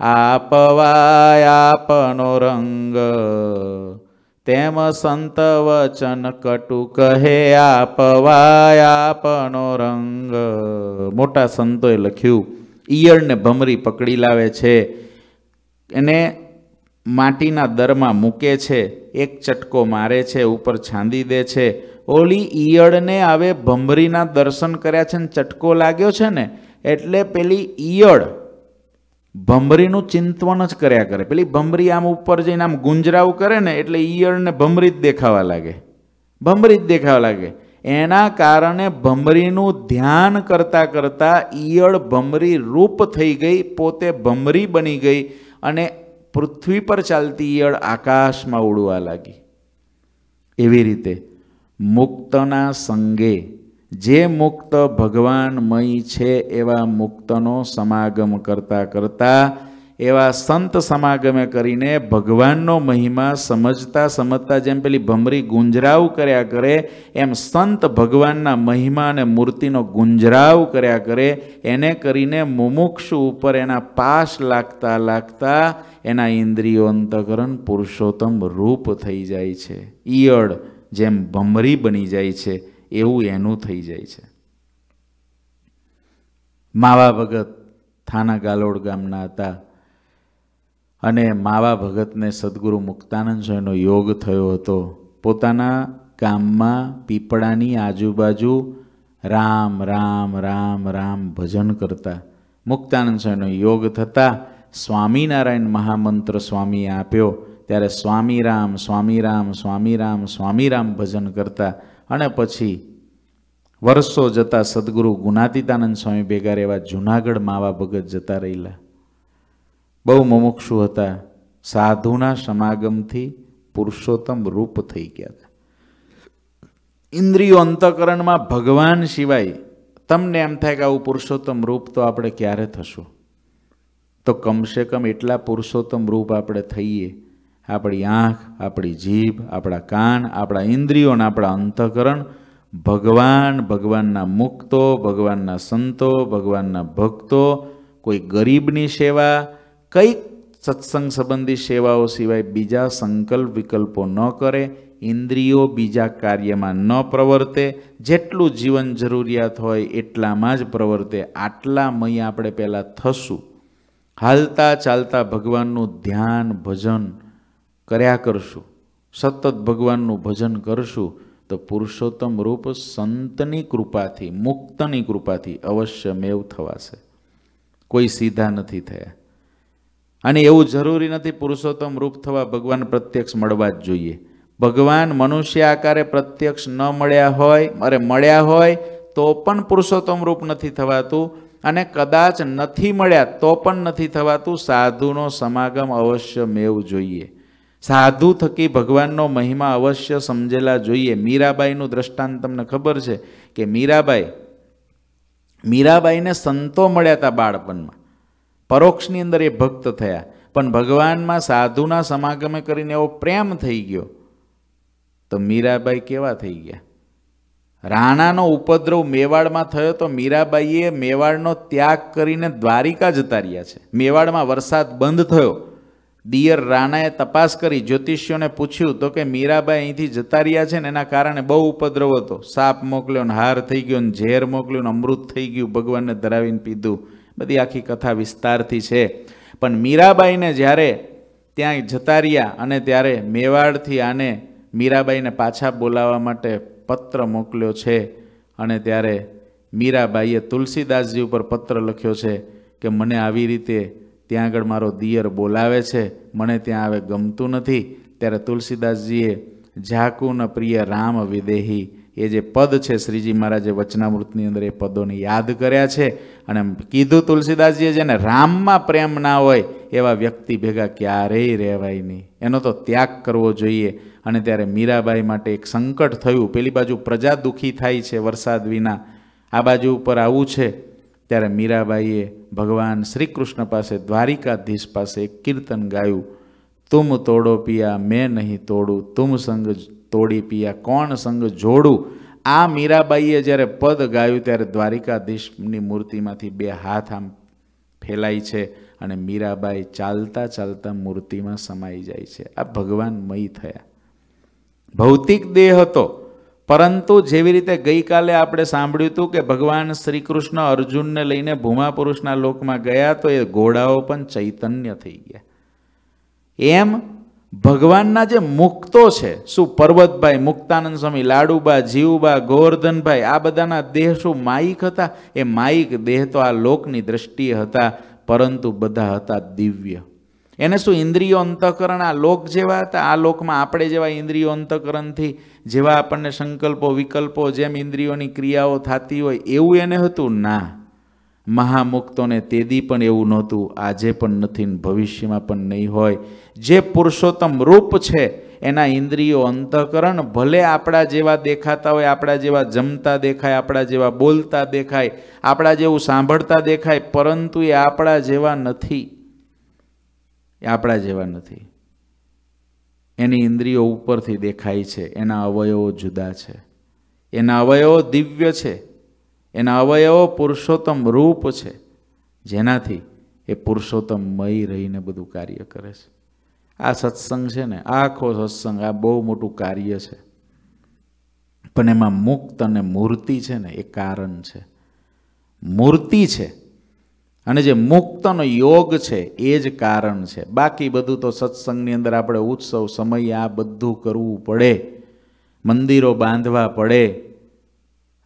Speaker 1: આપવાય આપનો રંગ તેમ સંત વચન કટુ કહે આપવાય આપનો રંગ મોટા સંતોએ લખ્યું ઈયળને ભમરી પકડી લાવે છે એને માટીના દરમાં મૂકે છે એક ચટકો મારે છે ઉપર છાંદી દે છે ઓલી ઈયળને આવે ભમરીના દર્શન કર્યા છે ને ચટકો લાગ્યો છે ને એટલે પેલી ઈયળ ભમરીનું ચિંતવન જ કર્યા કરે પેલી ભમરી આમ ઉપર જઈને આમ ગુંજરાવ કરે ને એટલે ઈયળને ભમરી જ દેખાવા લાગે ભમરી જ દેખાવા લાગે એના કારણે ભમરીનું ધ્યાન કરતાં કરતાં ઈયળ ભમરી રૂપ થઈ ગઈ પોતે ભમરી બની ગઈ અને પૃથ્વી પર ચાલતી ઈયળ આકાશમાં ઉડવા લાગી એવી રીતે મુક્તના સંગે જે મુક્ત ભગવાનમય છે એવા મુક્તનો સમાગમ કરતાં કરતાં એવા સંત સમાગમે કરીને ભગવાનનો મહિમા સમજતા સમજતા જેમ પેલી ભમરી ગુંજરાવ કર્યા કરે એમ સંત ભગવાનના મહિમા અને મૂર્તિનો ગુંજરાવ કર્યા કરે એને કરીને મુમુક્ષુ ઉપર એના પાશ લાગતા લાગતા એના ઇન્દ્રિયો અંતકરણ પુરુષોત્તમ રૂપ થઈ જાય છે ઈયળ જેમ ભમરી બની જાય છે એવું એનું થઈ જાય છે માવા ભગત થાના ગાલોડ ગામના હતા અને માવા ભગતને સદગુરુ મુક્તાનંદ સ્વામીનો યોગ થયો હતો પોતાના ગામમાં પીપળાની આજુબાજુ રામ રામ રામ રામ ભજન કરતા મુક્તાનંદ સ્વામીનો યોગ થતાં સ્વામિનારાયણ મહામંત્ર સ્વામીએ આપ્યો ત્યારે સ્વામી સ્વામી રામ રામ સ્વામી રામ સ્વામી રામ ભજન કરતા અને પછી વર્ષો જતા સદગુરુ ગુનાતીતાનંદ સ્વામી ભેગા રહેવા જૂનાગઢ માવા ભગત જતા રહેલા બહુ મુમુક્ષુ હતા સાધુના સમાગમથી પુરુષોત્તમ રૂપ થઈ ગયા હતા ઇન્દ્રિયો અંતકરણમાં ભગવાન સિવાય તમને એમ થાય કે આવું પુરુષોત્તમ રૂપ તો આપણે ક્યારે થશું તો કમસે કમ એટલા પુરુષોત્તમ રૂપ આપણે થઈએ આપણી આંખ આપણી જીભ આપણા કાન આપણા ઇન્દ્રિયો અને આપણા અંતઃકરણ ભગવાન ભગવાનના મુક્તો ભગવાનના સંતો ભગવાનના ભક્તો કોઈ ગરીબની સેવા કંઈક સત્સંગ સંબંધી સેવાઓ સિવાય બીજા સંકલ્પ વિકલ્પો ન કરે ઇન્દ્રિયો બીજા કાર્યમાં ન પ્રવર્તે જેટલું જીવન જરૂરિયાત હોય એટલામાં જ પ્રવર્તે આટલામય આપણે પહેલાં થશું હાલતા ચાલતા ભગવાનનું ધ્યાન ભજન કર્યા કરશું સતત ભગવાનનું ભજન કરશું તો પુરુષોત્તમ રૂપ સંતની કૃપાથી મુક્તની કૃપાથી અવશ્ય મેવ થવાશે કોઈ સીધા નથી થયા અને એવું જરૂરી નથી પુરુષોત્તમ રૂપ થવા ભગવાન પ્રત્યક્ષ મળવા જ જોઈએ ભગવાન મનુષ્ય આકારે પ્રત્યક્ષ ન મળ્યા હોય અરે મળ્યા હોય તો પણ પુરુષોત્તમ રૂપ નથી થવાતું અને કદાચ નથી મળ્યા તો પણ નથી થવાતું સાધુનો સમાગમ અવશ્ય મેવ જોઈએ સાધુ થકી ભગવાનનો મહિમા અવશ્ય સમજેલા જોઈએ મીરાબાઈનું દ્રષ્ટાંત તમને ખબર છે કે મીરાબાઈ મીરાબાઈને સંતો મળ્યા હતા બાળપણમાં પરોક્ષની અંદર એ ભક્ત થયા પણ ભગવાનમાં સાધુના સમાગમે કરીને એવો પ્રેમ થઈ ગયો તો મીરાબાઈ કેવા થઈ ગયા રાણાનો ઉપદ્રવ મેવાડમાં થયો તો મીરાબાઈએ મેવાડનો ત્યાગ કરીને દ્વારિકા જતા રહ્યા છે મેવાડમાં વરસાદ બંધ થયો દિયર રાણાએ તપાસ કરી જ્યોતિષ્યોને પૂછ્યું તો કે મીરાબાઈ અહીંથી જતા રહ્યા છે ને એના કારણે બહુ ઉપદ્રવ હતો સાપ મોકલ્યો ને હાર થઈ ગયો ને ઝેર મોકલ્યો ને અમૃત થઈ ગયું ભગવાનને ધરાવીને પીધું બધી આખી કથા વિસ્તારથી છે પણ મીરાબાઈને જ્યારે ત્યાં જતા રહ્યા અને ત્યારે મેવાડથી આને મીરાબાઈને પાછા બોલાવવા માટે પત્ર મોકલ્યો છે અને ત્યારે મીરાબાઈએ તુલસીદાસજી ઉપર પત્ર લખ્યો છે કે મને આવી રીતે ત્યાં આગળ મારો દિયર બોલાવે છે મને ત્યાં આવે ગમતું નથી ત્યારે તુલસીદાસજીએ ઝાકુન પ્રિય રામ વિદેહી એ જે પદ છે શ્રીજી મહારાજે વચનામૃતની અંદર એ પદોને યાદ કર્યા છે અને કીધું તુલસીદાસજીએ જેને રામમાં પ્રેમ ના હોય એવા વ્યક્તિ ભેગા ક્યારેય રહેવાય નહીં એનો તો ત્યાગ કરવો જોઈએ અને ત્યારે મીરાબાઈ માટે એક સંકટ થયું પેલી બાજુ પ્રજા દુઃખી થાય છે વરસાદ વિના આ બાજુ ઉપર આવું છે ત્યારે મીરાબાઈએ ભગવાન શ્રી કૃષ્ણ પાસે દ્વારિકાધીશ પાસે કીર્તન ગાયું તુમ તોડો પિયા મેં નહીં તોડું તુમ સંગ તોડી પિયા કોણ સંગ જોડું આ મીરાબાઈએ જ્યારે પદ ગાયું ત્યારે દ્વારિકાધીશની મૂર્તિમાંથી બે હાથ આમ ફેલાય છે અને મીરાબાઈ ચાલતા ચાલતા મૂર્તિમાં સમાઈ જાય છે આ ભગવાન મય થયા ભૌતિક દેહ હતો પરંતુ જેવી રીતે ગઈકાલે આપણે સાંભળ્યું હતું કે ભગવાન શ્રી કૃષ્ણ અર્જુનને લઈને ભૂમા પુરુષના લોકમાં ગયા તો એ ઘોડાઓ પણ ચૈતન્ય થઈ ગયા એમ ભગવાનના જે મુક્તો છે શું પર્વતભાઈ મુક્તાનંદ સ્વામી લાડુબા જીવુબા ગોવર્ધનભાઈ આ બધાના દેહ શું માયિક હતા એ માયિક દેહ તો આ લોકની દ્રષ્ટિએ હતા પરંતુ બધા હતા દિવ્ય એને શું ઇન્દ્રિયો અંતઃકરણ આ લોક જેવા હતા આ લોકમાં આપણે જેવા ઇન્દ્રિયો અંતઃકરણથી જેવા આપણને સંકલ્પો વિકલ્પો જેમ ઇન્દ્રિયોની ક્રિયાઓ થતી હોય એવું એને હતું ના મહામુક્તોને તેદી પણ એવું નહોતું આજે પણ નથી ભવિષ્યમાં પણ નહીં હોય જે પુરુષોત્તમ રૂપ છે એના ઇન્દ્રિયો અંતઃકરણ ભલે આપણા જેવા દેખાતા હોય આપણા જેવા જમતા દેખાય આપણા જેવા બોલતા દેખાય આપણા જેવું સાંભળતા દેખાય પરંતુ એ આપણા જેવા નથી એ આપણા જેવા નથી એની ઇન્દ્રિયો ઉપરથી દેખાય છે એના અવયવો જુદા છે એના અવયવો દિવ્ય છે એના અવયવો પુરુષોત્તમ રૂપ છે જેનાથી એ પુરુષોત્તમમય રહીને બધું કાર્ય કરે છે આ સત્સંગ છે ને આખો સત્સંગ આ બહુ મોટું કાર્ય છે પણ એમાં મુક્ત અને મૂર્તિ છે ને એ કારણ છે મૂર્તિ છે અને જે મુક્તનો યોગ છે એ જ કારણ છે બાકી બધું તો સત્સંગની અંદર આપણે ઉત્સવ સમય આ બધું કરવું પડે મંદિરો બાંધવા પડે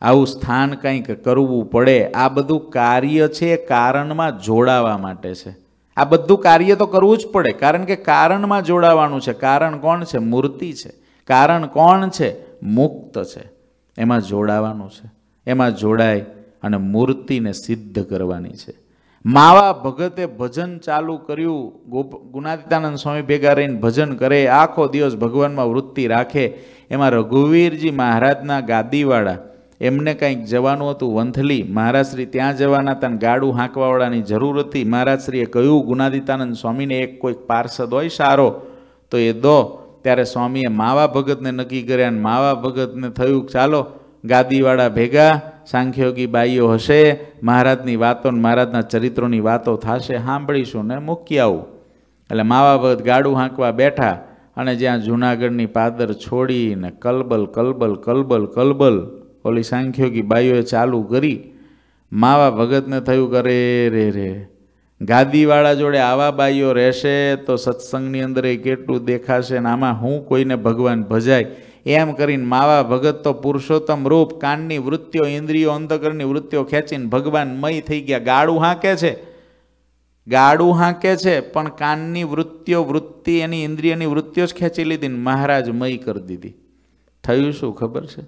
Speaker 1: આવું સ્થાન કંઈક કરવું પડે આ બધું કાર્ય છે કારણમાં જોડાવા માટે છે આ બધું કાર્ય તો કરવું જ પડે કારણ કે કારણમાં જોડાવાનું છે કારણ કોણ છે મૂર્તિ છે કારણ કોણ છે મુક્ત છે એમાં જોડાવાનું છે એમાં જોડાય અને મૂર્તિને સિદ્ધ કરવાની છે માવા ભગતે ભજન ચાલુ કર્યું ગોપ ગુનાદિતાનંદ સ્વામી ભેગા રહીને ભજન કરે આખો દિવસ ભગવાનમાં વૃત્તિ રાખે એમાં રઘુવીરજી મહારાજના ગાદીવાળા એમને કંઈક જવાનું હતું વંથલી મહારાજશ્રી ત્યાં જવાના હતા અને ગાડું હાંકવાવાળાની જરૂર હતી મહારાજશ્રીએ કહ્યું ગુનાદિતાનંદ સ્વામીને એક કોઈક પાર્ષદ હોય સારો તો એ દો ત્યારે સ્વામીએ માવા ભગતને નક્કી કર્યા અને માવા ભગતને થયું ચાલો ગાદીવાળા ભેગા સાંખ્યોગી બાઈઓ હશે મહારાજની વાતો ને મહારાજના ચરિત્રોની વાતો થશે સાંભળીશું ને મૂકી આવું એટલે મા બાપ ગાડું હાંકવા બેઠા અને જ્યાં જૂનાગઢની પાદર છોડીને કલબલ કલબલ કલબલ કલબલ ઓલી સાંખ્યોગી બાઈઓએ ચાલુ કરી માવા ભગતને થયું કરે રે રે ગાદીવાળા જોડે આવા બાઈઓ રહેશે તો સત્સંગની અંદર એ કેટલું દેખાશે ને આમાં હું કોઈને ભગવાન ભજાય એમ કરીને માવા ભગત તો પુરુષોત્તમ રૂપ કાનની વૃત્તિઓ ઇન્દ્રિયો અંતકરની વૃત્તિઓ ખેંચીને ભગવાન મય થઈ ગયા ગાળું હાંકે છે ગાળું હાંકે છે પણ કાનની વૃત્તિઓ વૃત્તિ એની ઇન્દ્રિયની વૃત્તિઓ જ ખેંચી લીધી ને મહારાજ મય કરી દીધી થયું શું ખબર છે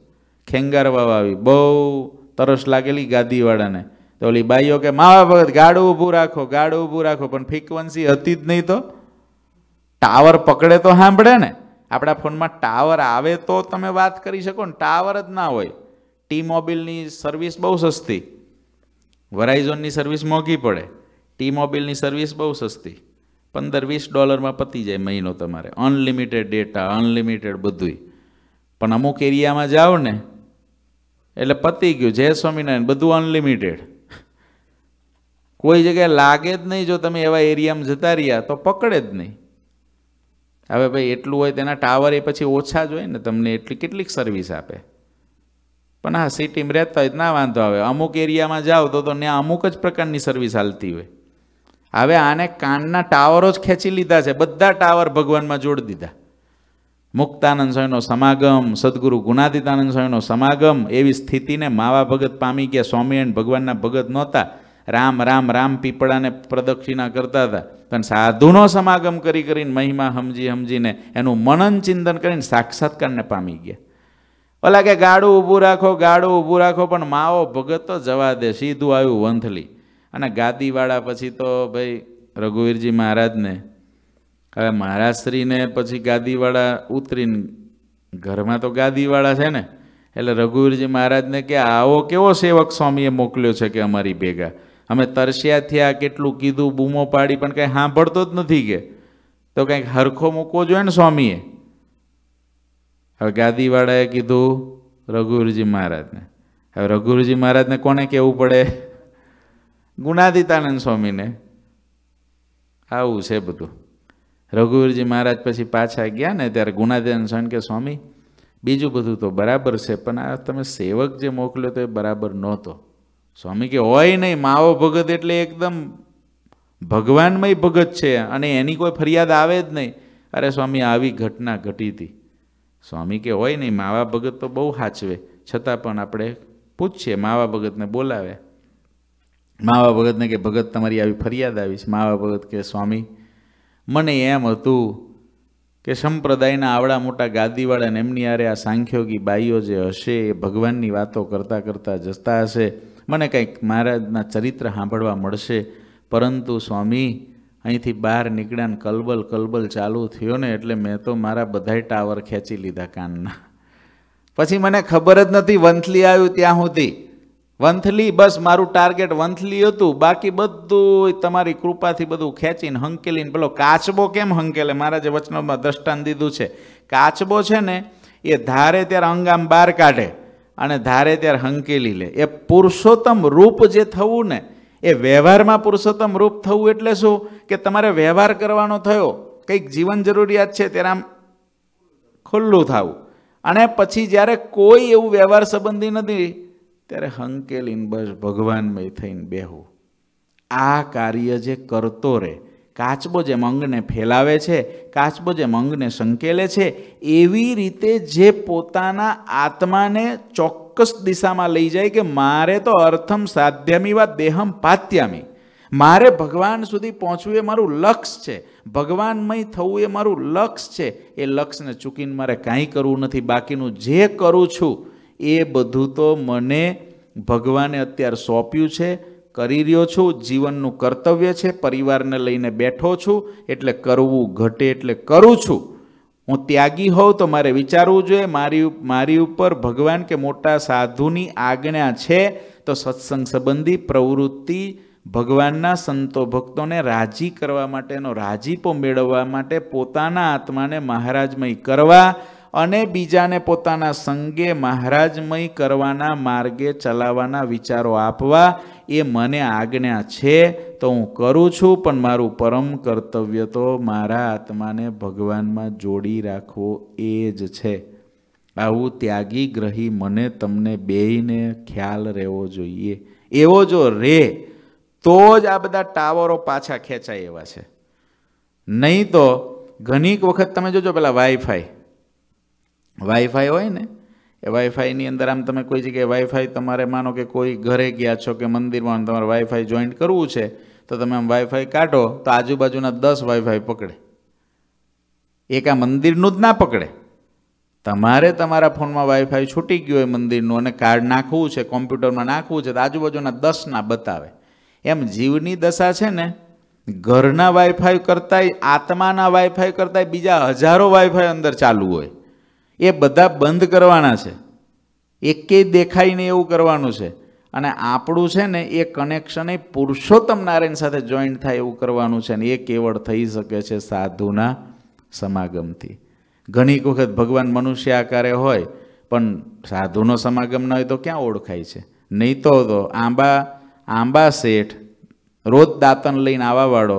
Speaker 1: ખેંગારવા આવી બહુ તરસ લાગેલી ગાદીવાળાને તો ઓલી બાઈઓ કે માવા ભગત ગાડું ઊભું રાખો ગાડું ઊભું રાખો પણ ફ્રીક્વન્સી હતી જ નહીં તો ટાવર પકડે તો સાંભળે ને આપણા ફોનમાં ટાવર આવે તો તમે વાત કરી શકો ને ટાવર જ ના હોય ટી મોબાઈલની સર્વિસ બહુ સસ્તી વરાઇઝોનની સર્વિસ મોંઘી પડે ટી મોબાઈલની સર્વિસ બહુ સસ્તી પંદર વીસ ડોલરમાં પતી જાય મહિનો તમારે અનલિમિટેડ ડેટા અનલિમિટેડ બધુંય પણ અમુક એરિયામાં જાઓ ને એટલે પતી ગયું જય સ્વામિનારાયણ બધું અનલિમિટેડ કોઈ જગ્યાએ લાગે જ નહીં જો તમે એવા એરિયામાં જતા રહ્યા તો પકડે જ નહીં હવે ભાઈ એટલું હોય તેના ટાવર એ પછી ઓછા જ હોય ને તમને એટલી કેટલીક સર્વિસ આપે પણ હા સિટીમાં રહેતા હોય ના વાંધો આવે અમુક એરિયામાં જાઓ તો તો ત્યાં અમુક જ પ્રકારની સર્વિસ હાલતી હોય હવે આને કાનના ટાવરો જ ખેંચી લીધા છે બધા ટાવર ભગવાનમાં જોડી દીધા મુક્તાનંદ સ્વામીનો સમાગમ સદગુરુ ગુણાદિતાનંદ સ્વામીનો સમાગમ એવી સ્થિતિને માવા ભગત પામી ગયા સ્વામિનારાયણ ભગવાનના ભગત નહોતા રામ રામ રામ પીપળાને પ્રદક્ષિણા કરતા હતા પણ સાધુનો સમાગમ કરી કરીને મહિમા સમજી સમજીને એનું મનન ચિંતન કરીને સાક્ષાત્કારને પામી ગયા ઓલા કે ગાડું ઊભું રાખો ગાડું ઊભું રાખો પણ માવો ભગત તો જવા દે સીધું આવ્યું વંથલી અને ગાદીવાળા પછી તો ભાઈ રઘુવીરજી મહારાજને હવે મહારાજશ્રીને પછી ગાદીવાળા ઉતરીને ઘરમાં તો ગાદીવાળા છે ને એટલે રઘુવીરજી મહારાજને કે આવો કેવો સેવક સ્વામીએ મોકલ્યો છે કે અમારી ભેગા અમે તરસ્યા થયા કેટલું કીધું બૂમો પાડી પણ કંઈ સાંભળતો જ નથી કે તો કંઈક હરખો મૂકવો જોઈએ ને સ્વામીએ હવે ગાદીવાળાએ કીધું રઘુવીરજી મહારાજને હવે રઘુવીરજી મહારાજને કોને કહેવું પડે ગુણાદિતાનંદ સ્વામીને આવું છે બધું રઘુવીરજી મહારાજ પછી પાછા ગયા ને ત્યારે ગુણાદિતાનંદ સ્વામી કે સ્વામી બીજું બધું તો બરાબર છે પણ આ તમે સેવક જે મોકલ્યો તો એ બરાબર નહોતો સ્વામી કે હોય નહીં માવો ભગત એટલે એકદમ ભગવાનમય ભગત છે અને એની કોઈ ફરિયાદ આવે જ નહીં અરે સ્વામી આવી ઘટના ઘટી હતી સ્વામી કે હોય નહીં માવા ભગત તો બહુ હાચવે છતાં પણ આપણે પૂછીએ માવા ભગતને બોલાવે માવા ભગતને કે ભગત તમારી આવી ફરિયાદ આવીશ માવા ભગત કે સ્વામી મને એમ હતું કે સંપ્રદાયના આવડા મોટા ગાદીવાળા એમની આરે આ સાંખ્યોગી બાઈઓ જે હશે એ ભગવાનની વાતો કરતાં કરતાં જતા હશે મને કંઈક મહારાજના ચરિત્ર સાંભળવા મળશે પરંતુ સ્વામી અહીંથી બહાર નીકળ્યા ને કલબલ કલબલ ચાલુ થયો ને એટલે મેં તો મારા બધાય ટાવર ખેંચી લીધા કાનના પછી મને ખબર જ નથી વંથલી આવ્યું ત્યાં સુધી વંથલી બસ મારું ટાર્ગેટ વંથલી હતું બાકી બધું તમારી કૃપાથી બધું ખેંચીને હંકેલીને પેલો કાચબો કેમ હંકેલે મારા જે વચનોમાં દ્રષ્ટાંત દીધું છે કાચબો છે ને એ ધારે ત્યારે હંગામ બહાર કાઢે અને ધારે ત્યારે હંકેલી લે એ પુરુષોત્તમ રૂપ જે થવું ને એ વ્યવહારમાં પુરુષોત્તમ રૂપ થવું એટલે શું કે તમારે વ્યવહાર કરવાનો થયો કંઈક જીવન જરૂરિયાત છે ત્યારે આમ ખુલ્લું થવું અને પછી જ્યારે કોઈ એવું વ્યવહાર સંબંધી નથી ત્યારે હંકેલીને બસ ભગવાનમય થઈને બેહવું આ કાર્ય જે કરતો રહે કાચબો જે મંગને ફેલાવે છે કાચબો જે મંગને સંકેલે છે એવી રીતે જે પોતાના આત્માને ચોક્કસ દિશામાં લઈ જાય કે મારે તો અર્થમ સાધ્યામી વા દેહમ પાત્યામી મારે ભગવાન સુધી પહોંચવું એ મારું લક્ષ્ય છે ભગવાનમય થવું એ મારું લક્ષ્ય છે એ લક્ષ્યને ચૂકીને મારે કાંઈ કરવું નથી બાકીનું જે કરું છું એ બધું તો મને ભગવાને અત્યારે સોંપ્યું છે કરી રહ્યો છું જીવનનું કર્તવ્ય છે પરિવારને લઈને બેઠો છું એટલે કરવું ઘટે એટલે કરું છું હું ત્યાગી હોઉં તો મારે વિચારવું જોઈએ મારી મારી ઉપર ભગવાન કે મોટા સાધુની આજ્ઞા છે તો સત્સંગ સંબંધી પ્રવૃત્તિ ભગવાનના સંતો ભક્તોને રાજી કરવા માટેનો રાજીપો મેળવવા માટે પોતાના આત્માને મહારાજમય કરવા અને બીજાને પોતાના સંગે મહારાજમય કરવાના માર્ગે ચલાવવાના વિચારો આપવા એ મને આજ્ઞા છે તો હું કરું છું પણ મારું પરમ કર્તવ્ય તો મારા આત્માને ભગવાનમાં જોડી રાખવો એ જ છે આવું ત્યાગી ગ્રહી મને તમને બેયને ખ્યાલ રહેવો જોઈએ એવો જો રે તો જ આ બધા ટાવરો પાછા ખેંચાય એવા છે નહીં તો ઘણીક વખત તમે જોજો પેલા વાઈફાઈ વાઈફાઈ હોય ને એ વાઈફાઈની અંદર આમ તમે કોઈ જગ્યાએ વાઈફાઈ તમારે માનો કે કોઈ ઘરે ગયા છો કે મંદિરમાં તમારે વાઈફાઈ જોઈન્ટ કરવું છે તો તમે આમ વાઈફાઈ કાઢો તો આજુબાજુના દસ વાઈફાઈ પકડે એક આ મંદિરનું જ ના પકડે તમારે તમારા ફોનમાં વાઈફાઈ છૂટી ગયું હોય મંદિરનું અને કાર્ડ નાખવું છે કોમ્પ્યુટરમાં નાખવું છે તો આજુબાજુના દસના બતાવે એમ જીવની દશા છે ને ઘરના વાઈફાઈ કરતાંય આત્માના વાઈફાઈ કરતાંય બીજા હજારો વાઈફાઈ અંદર ચાલુ હોય એ બધા બંધ કરવાના છે એકે દેખાઈને એવું કરવાનું છે અને આપણું છે ને એ કનેક્શન એ પુરુષોત્તમ નારાયણ સાથે જોઈન્ટ થાય એવું કરવાનું છે ને એ કેવળ થઈ શકે છે સાધુના સમાગમથી ઘણી વખત ભગવાન મનુષ્ય આકારે હોય પણ સાધુનો સમાગમ ન હોય તો ક્યાં ઓળખાય છે નહીં તો તો આંબા આંબા શેઠ રોજ દાંતન લઈને આવવાવાળો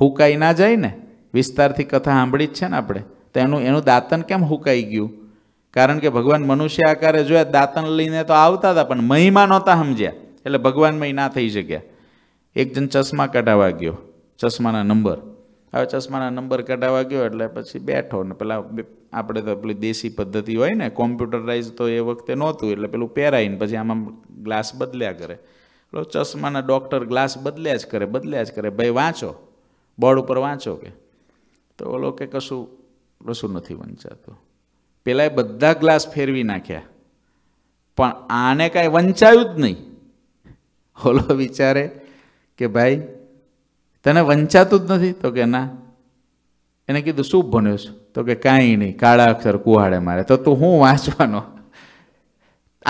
Speaker 1: હુકાઈ ના જાય ને વિસ્તારથી કથા સાંભળી જ છે ને આપણે તો એનું એનું દાંતન કેમ હુકાઈ ગયું કારણ કે ભગવાન મનુષ્ય આકારે જોયા દાંતન લઈને તો આવતા હતા પણ મહિમા નહોતા સમજ્યા એટલે ભગવાનમય ના થઈ શક્યા એક જણ ચશ્મા કઢાવા ગયો ચશ્માના નંબર હવે ચશ્માના નંબર કઢાવવા ગયો એટલે પછી બેઠો ને પેલા આપણે તો પેલી દેશી પદ્ધતિ હોય ને કોમ્પ્યુટરાઇઝ તો એ વખતે નહોતું એટલે પેલું પહેરાઈને પછી આમાં ગ્લાસ બદલ્યા કરે એટલે ચશ્માના ડૉક્ટર ગ્લાસ બદલ્યા જ કરે બદલ્યા જ કરે ભાઈ વાંચો બોર્ડ ઉપર વાંચો કે તો ઓલો કે કશું રસો નથી વંચાતો પેલા બધા ગ્લાસ ફેરવી નાખ્યા પણ આને કાંઈ વંચાયું જ નહીં હોલો વિચારે કે ભાઈ તને વંચાતું જ નથી તો કે ના એને કીધું શું ભણ્યો છે તો કે કાંઈ નહીં કાળા અક્ષર કુહાડે મારે તો તું હું વાંચવાનો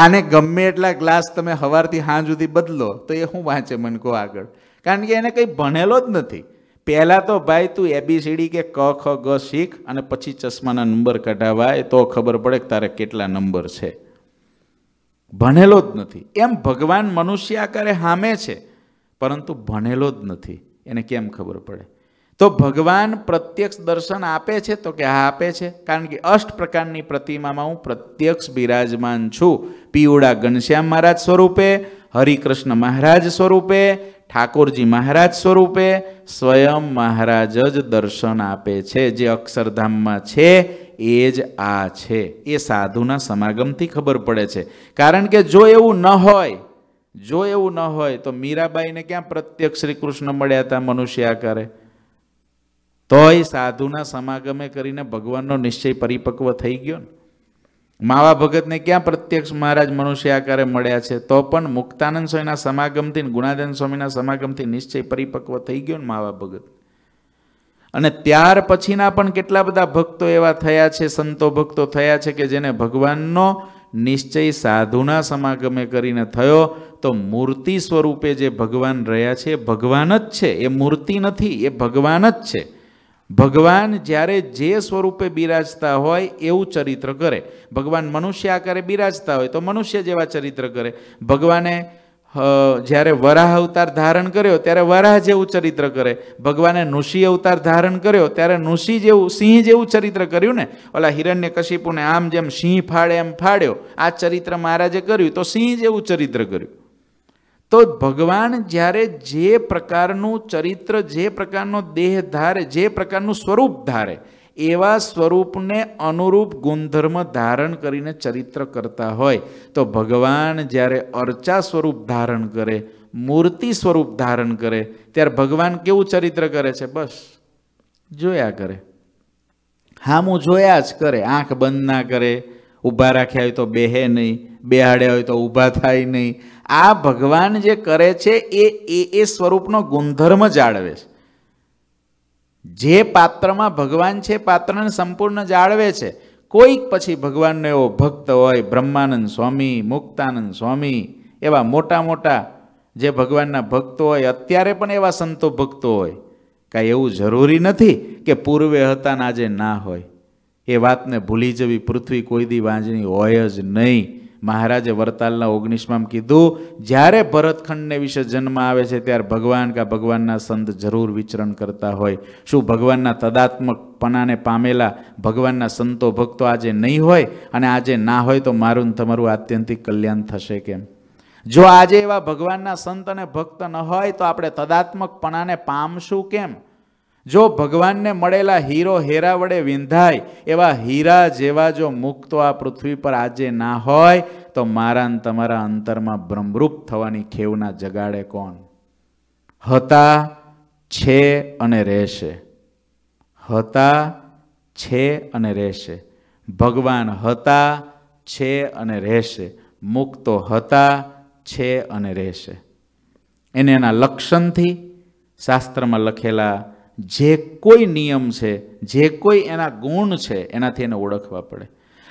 Speaker 1: આને ગમે એટલા ગ્લાસ તમે સવારથી હાં સુધી બદલો તો એ હું વાંચે મને કહો આગળ કારણ કે એને કંઈ ભણેલો જ નથી પહેલાં તો ભાઈ તું એબીસીડી કે ક ખ ગ શીખ અને પછી ચશ્માના નંબર કઢાવાય તો ખબર પડે કે તારે કેટલા નંબર છે ભણેલો જ નથી એમ ભગવાન મનુષ્ય આકારે હામે છે પરંતુ ભણેલો જ નથી એને કેમ ખબર પડે તો ભગવાન પ્રત્યક્ષ દર્શન આપે છે તો કે હા આપે છે કારણ કે અષ્ટ પ્રકારની પ્રતિમામાં હું પ્રત્યક્ષ બિરાજમાન છું પીવડા ઘનશ્યામ મહારાજ સ્વરૂપે હરિકૃષ્ણ મહારાજ સ્વરૂપે ઠાકોરજી મહારાજ સ્વરૂપે સ્વયં મહારાજ જ દર્શન આપે છે જે અક્ષરધામમાં છે એ જ આ છે એ સાધુના સમાગમથી ખબર પડે છે કારણ કે જો એવું ન હોય જો એવું ન હોય તો મીરાબાઈને ક્યાં પ્રત્યક્ષ શ્રી કૃષ્ણ મળ્યા હતા મનુષ્ય આકારે તોય સાધુના સમાગમે કરીને ભગવાનનો નિશ્ચય પરિપક્વ થઈ ગયો ને માવા ભગતને ક્યાં પ્રત્યક્ષ મહારાજ મનુષ્ય આકારે મળ્યા છે તો પણ મુક્તાનંદ સ્વામીના સમાગમથી ગુણાનંદ સ્વામીના સમાગમથી નિશ્ચય પરિપક્વ થઈ ગયો ને માવા ભગત અને ત્યાર પછીના પણ કેટલા બધા ભક્તો એવા થયા છે સંતો ભક્તો થયા છે કે જેને ભગવાનનો નિશ્ચય સાધુના સમાગમે કરીને થયો તો મૂર્તિ સ્વરૂપે જે ભગવાન રહ્યા છે ભગવાન જ છે એ મૂર્તિ નથી એ ભગવાન જ છે ભગવાન જ્યારે જે સ્વરૂપે બિરાજતા હોય એવું ચરિત્ર કરે ભગવાન મનુષ્ય આકારે બિરાજતા હોય તો મનુષ્ય જેવા ચરિત્ર કરે ભગવાને જ્યારે વરાહ અવતાર ધારણ કર્યો ત્યારે વરાહ જેવું ચરિત્ર કરે ભગવાને નૃષિ અવતાર ધારણ કર્યો ત્યારે નૃષિ જેવું સિંહ જેવું ચરિત્ર કર્યું ને ઓલા હિરણ્ય કશિપુને આમ જેમ સિંહ ફાળે એમ ફાળ્યો આ ચરિત્ર મહારાજે કર્યું તો સિંહ જેવું ચરિત્ર કર્યું તો ભગવાન જ્યારે જે પ્રકારનું ચરિત્ર જે પ્રકારનો દેહ ધારે જે પ્રકારનું સ્વરૂપ ધારે એવા સ્વરૂપને અનુરૂપ ગુણધર્મ ધારણ કરીને ચરિત્ર કરતા હોય તો ભગવાન જ્યારે અર્ચા સ્વરૂપ ધારણ કરે મૂર્તિ સ્વરૂપ ધારણ કરે ત્યારે ભગવાન કેવું ચરિત્ર કરે છે બસ જોયા કરે હા હામું જોયા જ કરે આંખ બંધ ના કરે ઊભા રાખ્યા હોય તો બેહે નહીં બેહાડ્યા હોય તો ઊભા થાય નહીં આ ભગવાન જે કરે છે એ એ એ સ્વરૂપનો ગુણધર્મ જાળવે છે જે પાત્રમાં ભગવાન છે પાત્રને સંપૂર્ણ જાળવે છે કોઈક પછી ભગવાનનો એવો ભક્ત હોય બ્રહ્માનંદ સ્વામી મુક્તાનંદ સ્વામી એવા મોટા મોટા જે ભગવાનના ભક્તો હોય અત્યારે પણ એવા સંતો ભક્તો હોય કાંઈ એવું જરૂરી નથી કે પૂર્વે હતા ને આજે ના હોય એ વાતને ભૂલી જવી પૃથ્વી કોઈ દી વાંજણી હોય જ નહીં મહારાજે વરતાલના ઓગણીસમાં કીધું જ્યારે ભરતખંડને વિશે જન્મ આવે છે ત્યારે ભગવાન કા ભગવાનના સંત જરૂર વિચરણ કરતા હોય શું ભગવાનના તદાત્મકપણાને પામેલા ભગવાનના સંતો ભક્તો આજે નહીં હોય અને આજે ના હોય તો મારું તમારું આત્યંતિક કલ્યાણ થશે કેમ જો આજે એવા ભગવાનના સંત અને ભક્ત ન હોય તો આપણે તદાત્મકપણાને પામશું કેમ જો ભગવાનને મળેલા હીરો હેરા વડે વિંધાય એવા હીરા જેવા જો મુક્તો આ પૃથ્વી પર આજે ના હોય તો મારા તમારા અંતરમાં બ્રહ્મરૂપ થવાની ખેવના જગાડે કોણ હતા છે અને રહેશે હતા છે અને રહેશે ભગવાન હતા છે અને રહેશે મુક્તો હતા છે અને રહેશે એને એના લક્ષણથી શાસ્ત્રમાં લખેલા જે કોઈ નિયમ છે જે કોઈ એના ગુણ છે એનાથી એને ઓળખવા પડે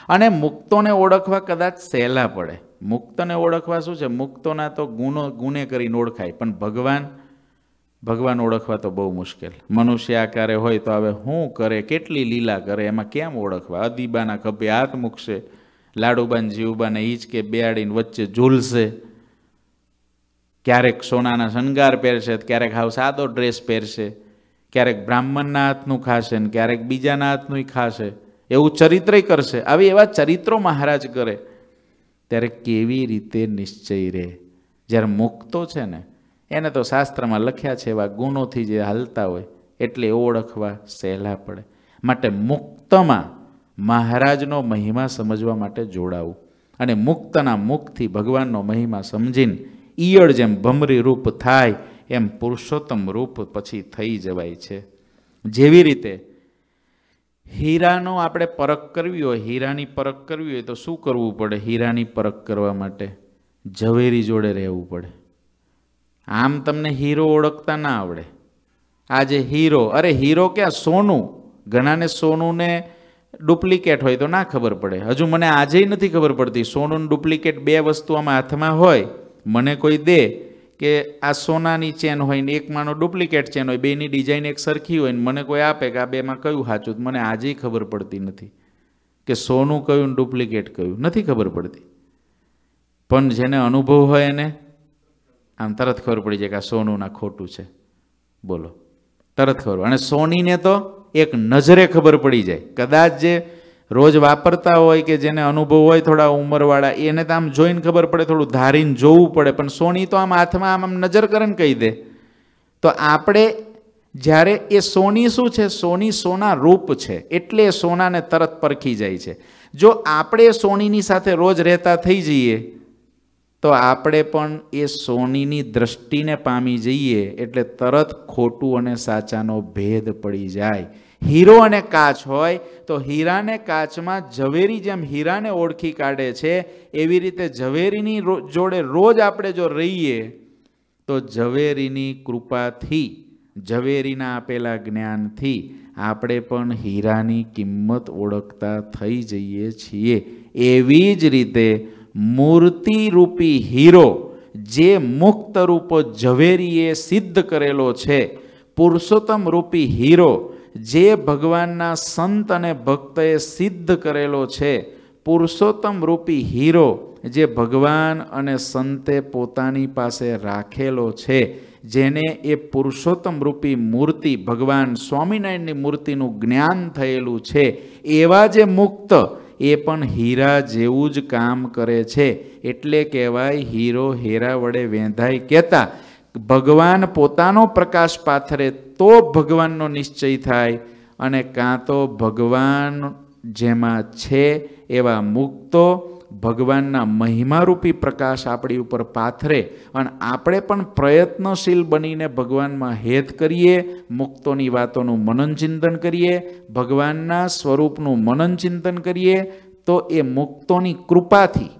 Speaker 1: અને મુક્તોને ઓળખવા કદાચ સહેલા પડે મુક્તને ઓળખવા શું છે મુક્તોના તો ગુનો ગુને કરીને ઓળખાય પણ ભગવાન ભગવાન ઓળખવા તો બહુ મુશ્કેલ મનુષ્ય આકારે હોય તો હવે શું કરે કેટલી લીલા કરે એમાં કેમ ઓળખવા અદીબાના ખભે હાથ મૂકશે લાડુબાન જીવબાને કે બેઆડીને વચ્ચે ઝૂલશે ક્યારેક સોનાના શણગાર પહેરશે ક્યારેક હાવ સાદો ડ્રેસ પહેરશે ક્યારેક બ્રાહ્મણના હાથનું ખાશે ને ક્યારેક બીજાના હાથનું ખાશે એવું ચરિત્ર કરશે આવી એવા ચરિત્રો મહારાજ કરે ત્યારે કેવી રીતે નિશ્ચય રહે જ્યારે મુક્તો છે ને એને તો શાસ્ત્રમાં લખ્યા છે એવા ગુણોથી જે હાલતા હોય એટલે ઓળખવા સહેલા પડે માટે મુક્તમાં મહારાજનો મહિમા સમજવા માટે જોડાવું અને મુક્તના મુખથી ભગવાનનો મહિમા સમજીને ઈયળ જેમ ભમરી રૂપ થાય એમ પુરુષોત્તમ રૂપ પછી થઈ જવાય છે જેવી રીતે હીરાનો આપણે પરખ કરવી હોય હીરાની પરખ કરવી હોય તો શું કરવું પડે હીરાની પરખ કરવા માટે ઝવેરી જોડે રહેવું પડે આમ તમને હીરો ઓળખતા ના આવડે આજે હીરો અરે હીરો ક્યાં સોનું ઘણાને સોનું ડુપ્લિકેટ હોય તો ના ખબર પડે હજુ મને આજે નથી ખબર પડતી સોનું ડુપ્લિકેટ બે વસ્તુ આમાં હાથમાં હોય મને કોઈ દે કે આ સોનાની ચેન હોય ને એક માનો ડુપ્લિકેટ ચેન હોય બેની ડિઝાઇન એક સરખી હોય ને મને કોઈ આપે કે આ બેમાં કયું સાચું મને આજે ખબર પડતી નથી કે સોનું કયું ને ડુપ્લિકેટ કયું નથી ખબર પડતી પણ જેને અનુભવ હોય એને આમ તરત ખબર પડી જાય કે આ સોનું ના ખોટું છે બોલો તરત ખબર અને સોનીને તો એક નજરે ખબર પડી જાય કદાચ જે રોજ વાપરતા હોય કે જેને અનુભવ હોય થોડા ઉંમરવાળા એને તો આમ જોઈને ખબર પડે થોડું ધારીને જોવું પડે પણ સોની તો આમ હાથમાં આમ આમ નજર કરે ને કહી દે તો આપણે જ્યારે એ સોની શું છે સોની સોના રૂપ છે એટલે એ સોનાને તરત પરખી જાય છે જો આપણે સોનીની સાથે રોજ રહેતા થઈ જઈએ તો આપણે પણ એ સોનીની દ્રષ્ટિને પામી જઈએ એટલે તરત ખોટું અને સાચાનો ભેદ પડી જાય હીરો અને કાચ હોય તો હીરાને કાચમાં ઝવેરી જેમ હીરાને ઓળખી કાઢે છે એવી રીતે ઝવેરીની જોડે રોજ આપણે જો રહીએ તો ઝવેરીની કૃપાથી ઝવેરીના આપેલા જ્ઞાનથી આપણે પણ હીરાની કિંમત ઓળખતા થઈ જઈએ છીએ એવી જ રીતે મૂર્તિરૂપી હીરો જે મુક્ત રૂપો ઝવેરીએ સિદ્ધ કરેલો છે પુરુષોત્તમ રૂપી હીરો જે ભગવાનના સંત અને ભક્તએ સિદ્ધ કરેલો છે પુરુષોત્તમ રૂપી હીરો જે ભગવાન અને સંતે પોતાની પાસે રાખેલો છે જેને એ પુરુષોત્તમ રૂપી મૂર્તિ ભગવાન સ્વામિનારાયણની મૂર્તિનું જ્ઞાન થયેલું છે એવા જે મુક્ત એ પણ હીરા જેવું જ કામ કરે છે એટલે કહેવાય હીરો હેરા વડે વેંધાય કહેતા ભગવાન પોતાનો પ્રકાશ પાથરે તો ભગવાનનો નિશ્ચય થાય અને કાં તો ભગવાન જેમાં છે એવા મુક્તો ભગવાનના મહિમારૂપી પ્રકાશ આપણી ઉપર પાથરે અને આપણે પણ પ્રયત્નશીલ બનીને ભગવાનમાં હેત કરીએ મુક્તોની વાતોનું મનનચિંતન કરીએ ભગવાનના સ્વરૂપનું મનનચિંતન કરીએ તો એ મુક્તોની કૃપાથી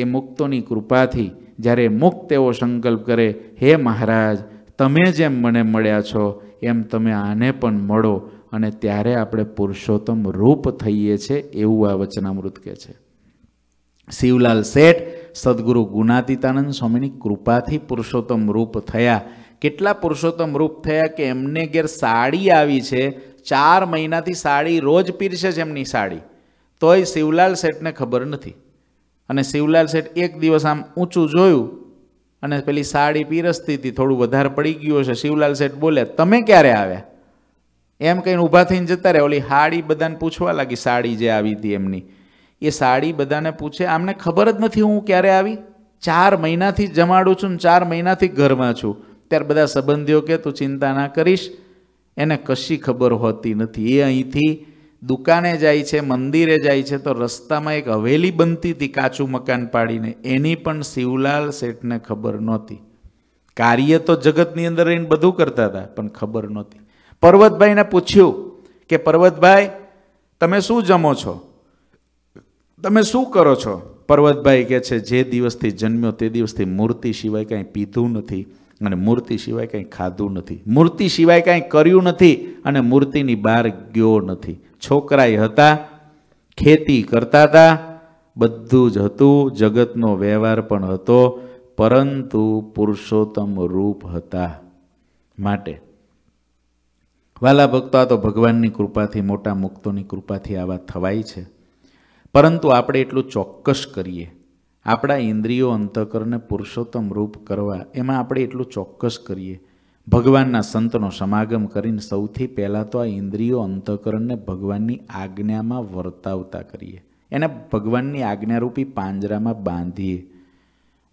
Speaker 1: એ મુક્તોની કૃપાથી જ્યારે મુક્ત એવો સંકલ્પ કરે હે મહારાજ તમે જેમ મને મળ્યા છો એમ તમે આને પણ મળો અને ત્યારે આપણે પુરુષોત્તમ રૂપ થઈએ છીએ એવું આ વચનામૃત કહે છે શિવલાલ શેઠ સદગુરુ ગુણાતીતાનંદ સ્વામીની કૃપાથી પુરુષોત્તમ રૂપ થયા કેટલા પુરુષોત્તમ રૂપ થયા કે એમને ઘેર સાડી આવી છે ચાર મહિનાથી સાડી રોજ પીરશે છે એમની સાડી તોય શિવલાલ શેઠને ખબર નથી અને શિવલાલ શેઠ એક દિવસ આમ ઊંચું જોયું અને પેલી સાડી પીરસતી થોડું વધારે પડી ગયું હશે શિવલાલ શેઠ બોલ્યા તમે ક્યારે આવ્યા એમ કહીને ઊભા થઈને જતા રહ્યા ઓલી સાડી બધાને પૂછવા લાગી સાડી જે આવી હતી એમની એ સાડી બધાને પૂછે આમને ખબર જ નથી હું ક્યારે આવી ચાર મહિનાથી જમાડું છું ને ચાર મહિનાથી ઘરમાં છું ત્યારે બધા સંબંધીઓ કે તું ચિંતા ના કરીશ એને કશી ખબર હોતી નથી એ અહીંથી દુકાને જાય છે મંદિરે જાય છે તો રસ્તામાં એક હવેલી બનતી હતી કાચું મકાન પાડીને એની પણ શિવલાલ શેઠને ખબર નહોતી કાર્ય તો જગતની અંદર રહીને બધું કરતા હતા પણ ખબર નહોતી પર્વતભાઈને પૂછ્યું કે પર્વતભાઈ તમે શું જમો છો તમે શું કરો છો પર્વતભાઈ કહે છે જે દિવસથી જન્મ્યો તે દિવસથી મૂર્તિ સિવાય કાંઈ પીધું નથી અને મૂર્તિ સિવાય કાંઈ ખાધું નથી મૂર્તિ સિવાય કાંઈ કર્યું નથી અને મૂર્તિની બહાર ગયો નથી છોકરાય હતા ખેતી કરતા હતા બધું જ હતું જગતનો વ્યવહાર પણ હતો પરંતુ પુરુષોત્તમ રૂપ હતા માટે વાલા ભક્તો આ તો ભગવાનની કૃપાથી મોટા મુક્તોની કૃપાથી આવા થવાય છે પરંતુ આપણે એટલું ચોક્કસ કરીએ આપણા ઇન્દ્રિયો અંતકરને પુરુષોત્તમ રૂપ કરવા એમાં આપણે એટલું ચોક્કસ કરીએ ભગવાનના સંતનો સમાગમ કરીને સૌથી પહેલાં તો આ ઇન્દ્રિયો અંતઃકરણને ભગવાનની આજ્ઞામાં વર્તાવતા કરીએ એને ભગવાનની આજ્ઞારૂપી પાંજરામાં બાંધીએ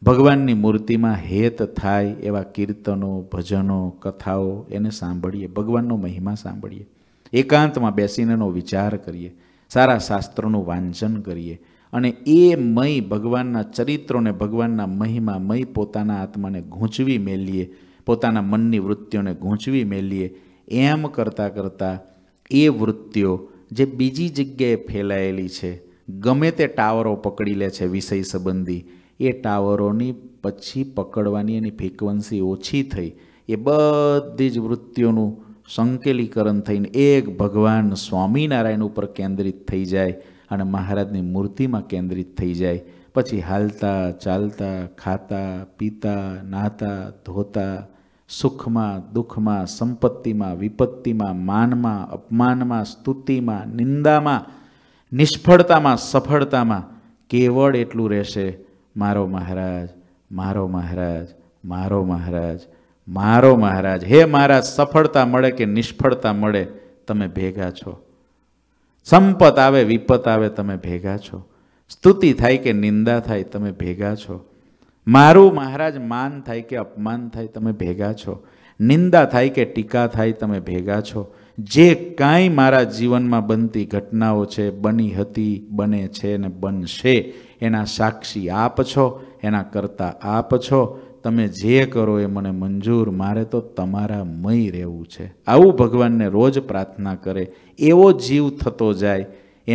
Speaker 1: ભગવાનની મૂર્તિમાં હેત થાય એવા કીર્તનો ભજનો કથાઓ એને સાંભળીએ ભગવાનનો મહિમા સાંભળીએ એકાંતમાં બેસીને એનો વિચાર કરીએ સારા શાસ્ત્રોનું વાંચન કરીએ અને એ મય ભગવાનના ચરિત્રોને ભગવાનના મહિમા મય પોતાના આત્માને ગૂંચવી મેલીએ પોતાના મનની વૃત્તિઓને ગૂંચવી મેલીએ એમ કરતાં કરતાં એ વૃત્તિઓ જે બીજી જગ્યાએ ફેલાયેલી છે ગમે તે ટાવરો પકડી લે છે વિષય સંબંધી એ ટાવરોની પછી પકડવાની એની ફ્રિકવન્સી ઓછી થઈ એ બધી જ વૃત્તિઓનું સંકેલીકરણ થઈને એક ભગવાન સ્વામિનારાયણ ઉપર કેન્દ્રિત થઈ જાય અને મહારાજની મૂર્તિમાં કેન્દ્રિત થઈ જાય પછી હાલતા ચાલતા ખાતા પીતા નાહતા ધોતા સુખમાં દુઃખમાં સંપત્તિમાં વિપત્તિમાં માનમાં અપમાનમાં સ્તુતિમાં નિંદામાં નિષ્ફળતામાં સફળતામાં કેવળ એટલું રહેશે મારો મહારાજ મારો મહારાજ મારો મહારાજ મારો મહારાજ હે મહારાજ સફળતા મળે કે નિષ્ફળતા મળે તમે ભેગા છો સંપત આવે વિપત આવે તમે ભેગા છો સ્તુતિ થાય કે નિંદા થાય તમે ભેગા છો મારું મહારાજ માન થાય કે અપમાન થાય તમે ભેગા છો નિંદા થાય કે ટીકા થાય તમે ભેગા છો જે કાંઈ મારા જીવનમાં બનતી ઘટનાઓ છે બની હતી બને છે ને બનશે એના સાક્ષી આપ છો એના કરતા આપ છો તમે જે કરો એ મને મંજૂર મારે તો તમારા મય રહેવું છે આવું ભગવાનને રોજ પ્રાર્થના કરે એવો જીવ થતો જાય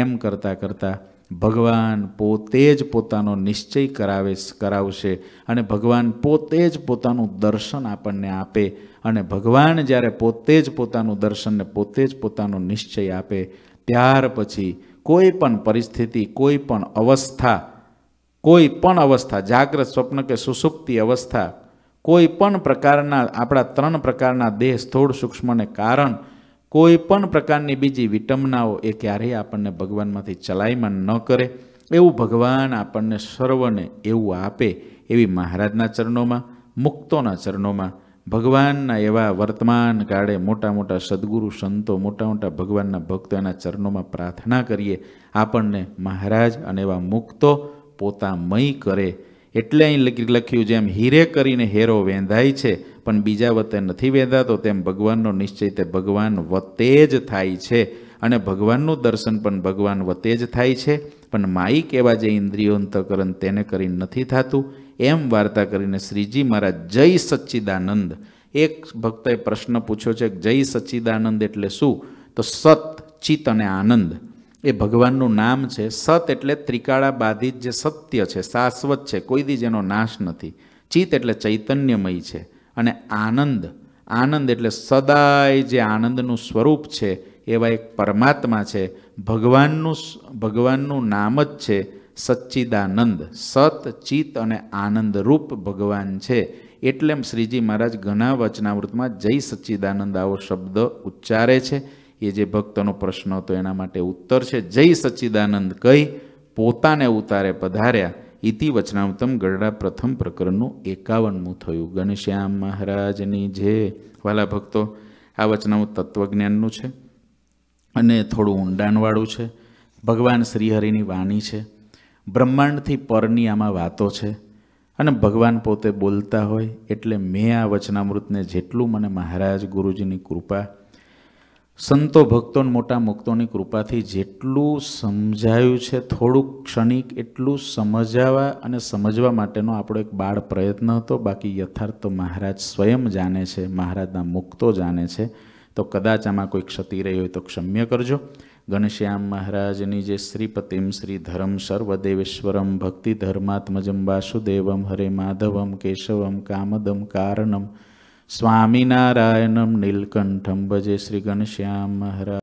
Speaker 1: એમ કરતાં કરતાં ભગવાન પોતે જ પોતાનો નિશ્ચય કરાવે કરાવશે અને ભગવાન પોતે જ પોતાનું દર્શન આપણને આપે અને ભગવાન જ્યારે પોતે જ પોતાનું દર્શનને પોતે જ પોતાનો નિશ્ચય આપે ત્યાર પછી કોઈ પણ પરિસ્થિતિ કોઈ પણ અવસ્થા કોઈ પણ અવસ્થા જાગ્રત સ્વપ્ન કે સુસુપ્તિ અવસ્થા કોઈ પણ પ્રકારના આપણા ત્રણ પ્રકારના દેહ સ્થોળ સૂક્ષ્મને કારણ કોઈ પણ પ્રકારની બીજી વિટંબનાઓ એ ક્યારેય આપણને ભગવાનમાંથી ચલાયમાન ન કરે એવું ભગવાન આપણને સર્વને એવું આપે એવી મહારાજના ચરણોમાં મુક્તોના ચરણોમાં ભગવાનના એવા વર્તમાન કાળે મોટા મોટા સદગુરુ સંતો મોટા મોટા ભગવાનના ભક્તો એના ચરણોમાં પ્રાર્થના કરીએ આપણને મહારાજ અને એવા મુક્તો પોતામય કરે એટલે અહીં લખ્યું જેમ હીરે કરીને હેરો વેંધાય છે પણ બીજા વતે નથી વેદાતો તેમ ભગવાનનો નિશ્ચય તે ભગવાન વતે જ થાય છે અને ભગવાનનું દર્શન પણ ભગવાન વતે જ થાય છે પણ માયિક એવા જે ઇન્દ્રિયો અંતકરણ તેને કરીને નથી થતું એમ વાર્તા કરીને શ્રીજી મહારાજ જય સચ્ચિદાનંદ એક ભક્તએ પ્રશ્ન પૂછ્યો છે જય સચ્ચિદાનંદ એટલે શું તો સત ચિત્ત અને આનંદ એ ભગવાનનું નામ છે સત એટલે ત્રિકાળા બાધિત જે સત્ય છે શાશ્વત છે કોઈ દી જેનો નાશ નથી ચિત્ત એટલે ચૈતન્યમય છે અને આનંદ આનંદ એટલે સદાય જે આનંદનું સ્વરૂપ છે એવા એક પરમાત્મા છે ભગવાનનું ભગવાનનું નામ જ છે સચ્ચિદાનંદ સત ચિત્ત અને આનંદરૂપ ભગવાન છે એટલે એમ શ્રીજી મહારાજ ઘણા વચનાવૃતમાં જય સચ્ચિદાનંદ આવો શબ્દ ઉચ્ચારે છે એ જે ભક્તનો પ્રશ્ન હતો એના માટે ઉત્તર છે જય સચ્ચિદાનંદ કહી પોતાને ઉતારે પધાર્યા ઇતિ વચનાવતમ ગરડા પ્રથમ પ્રકરણનું એકાવનમું થયું ગણશ્યામ મહારાજની જે વાલા ભક્તો આ વચનાવું તત્વજ્ઞાનનું છે અને થોડું ઊંડાણવાળું છે ભગવાન શ્રીહરિની વાણી છે બ્રહ્માંડથી પરની આમાં વાતો છે અને ભગવાન પોતે બોલતા હોય એટલે મેં આ વચનામૃતને જેટલું મને મહારાજ ગુરુજીની કૃપા સંતો ભક્તોને મોટા મુક્તોની કૃપાથી જેટલું સમજાયું છે થોડુંક ક્ષણિક એટલું સમજાવવા અને સમજવા માટેનો આપણો એક બાળ પ્રયત્ન હતો બાકી યથાર્થ તો મહારાજ સ્વયં જાણે છે મહારાજના મુક્તો જાણે છે તો કદાચ આમાં કોઈ ક્ષતિ રહી હોય તો ક્ષમ્ય કરજો ઘનશ્યામ મહારાજની જે શ્રીપતિમ શ્રી ધરમ સર્વદેવેશ્વરમ ભક્તિ ધર્માત્મજમ વાસુદેવમ હરે માધવમ કેશવમ કામદમ કારણમ સ્વામિનારાયણમ નીલકંઠમ ભજે શ્રી ઘનશ્યામ મહારાજ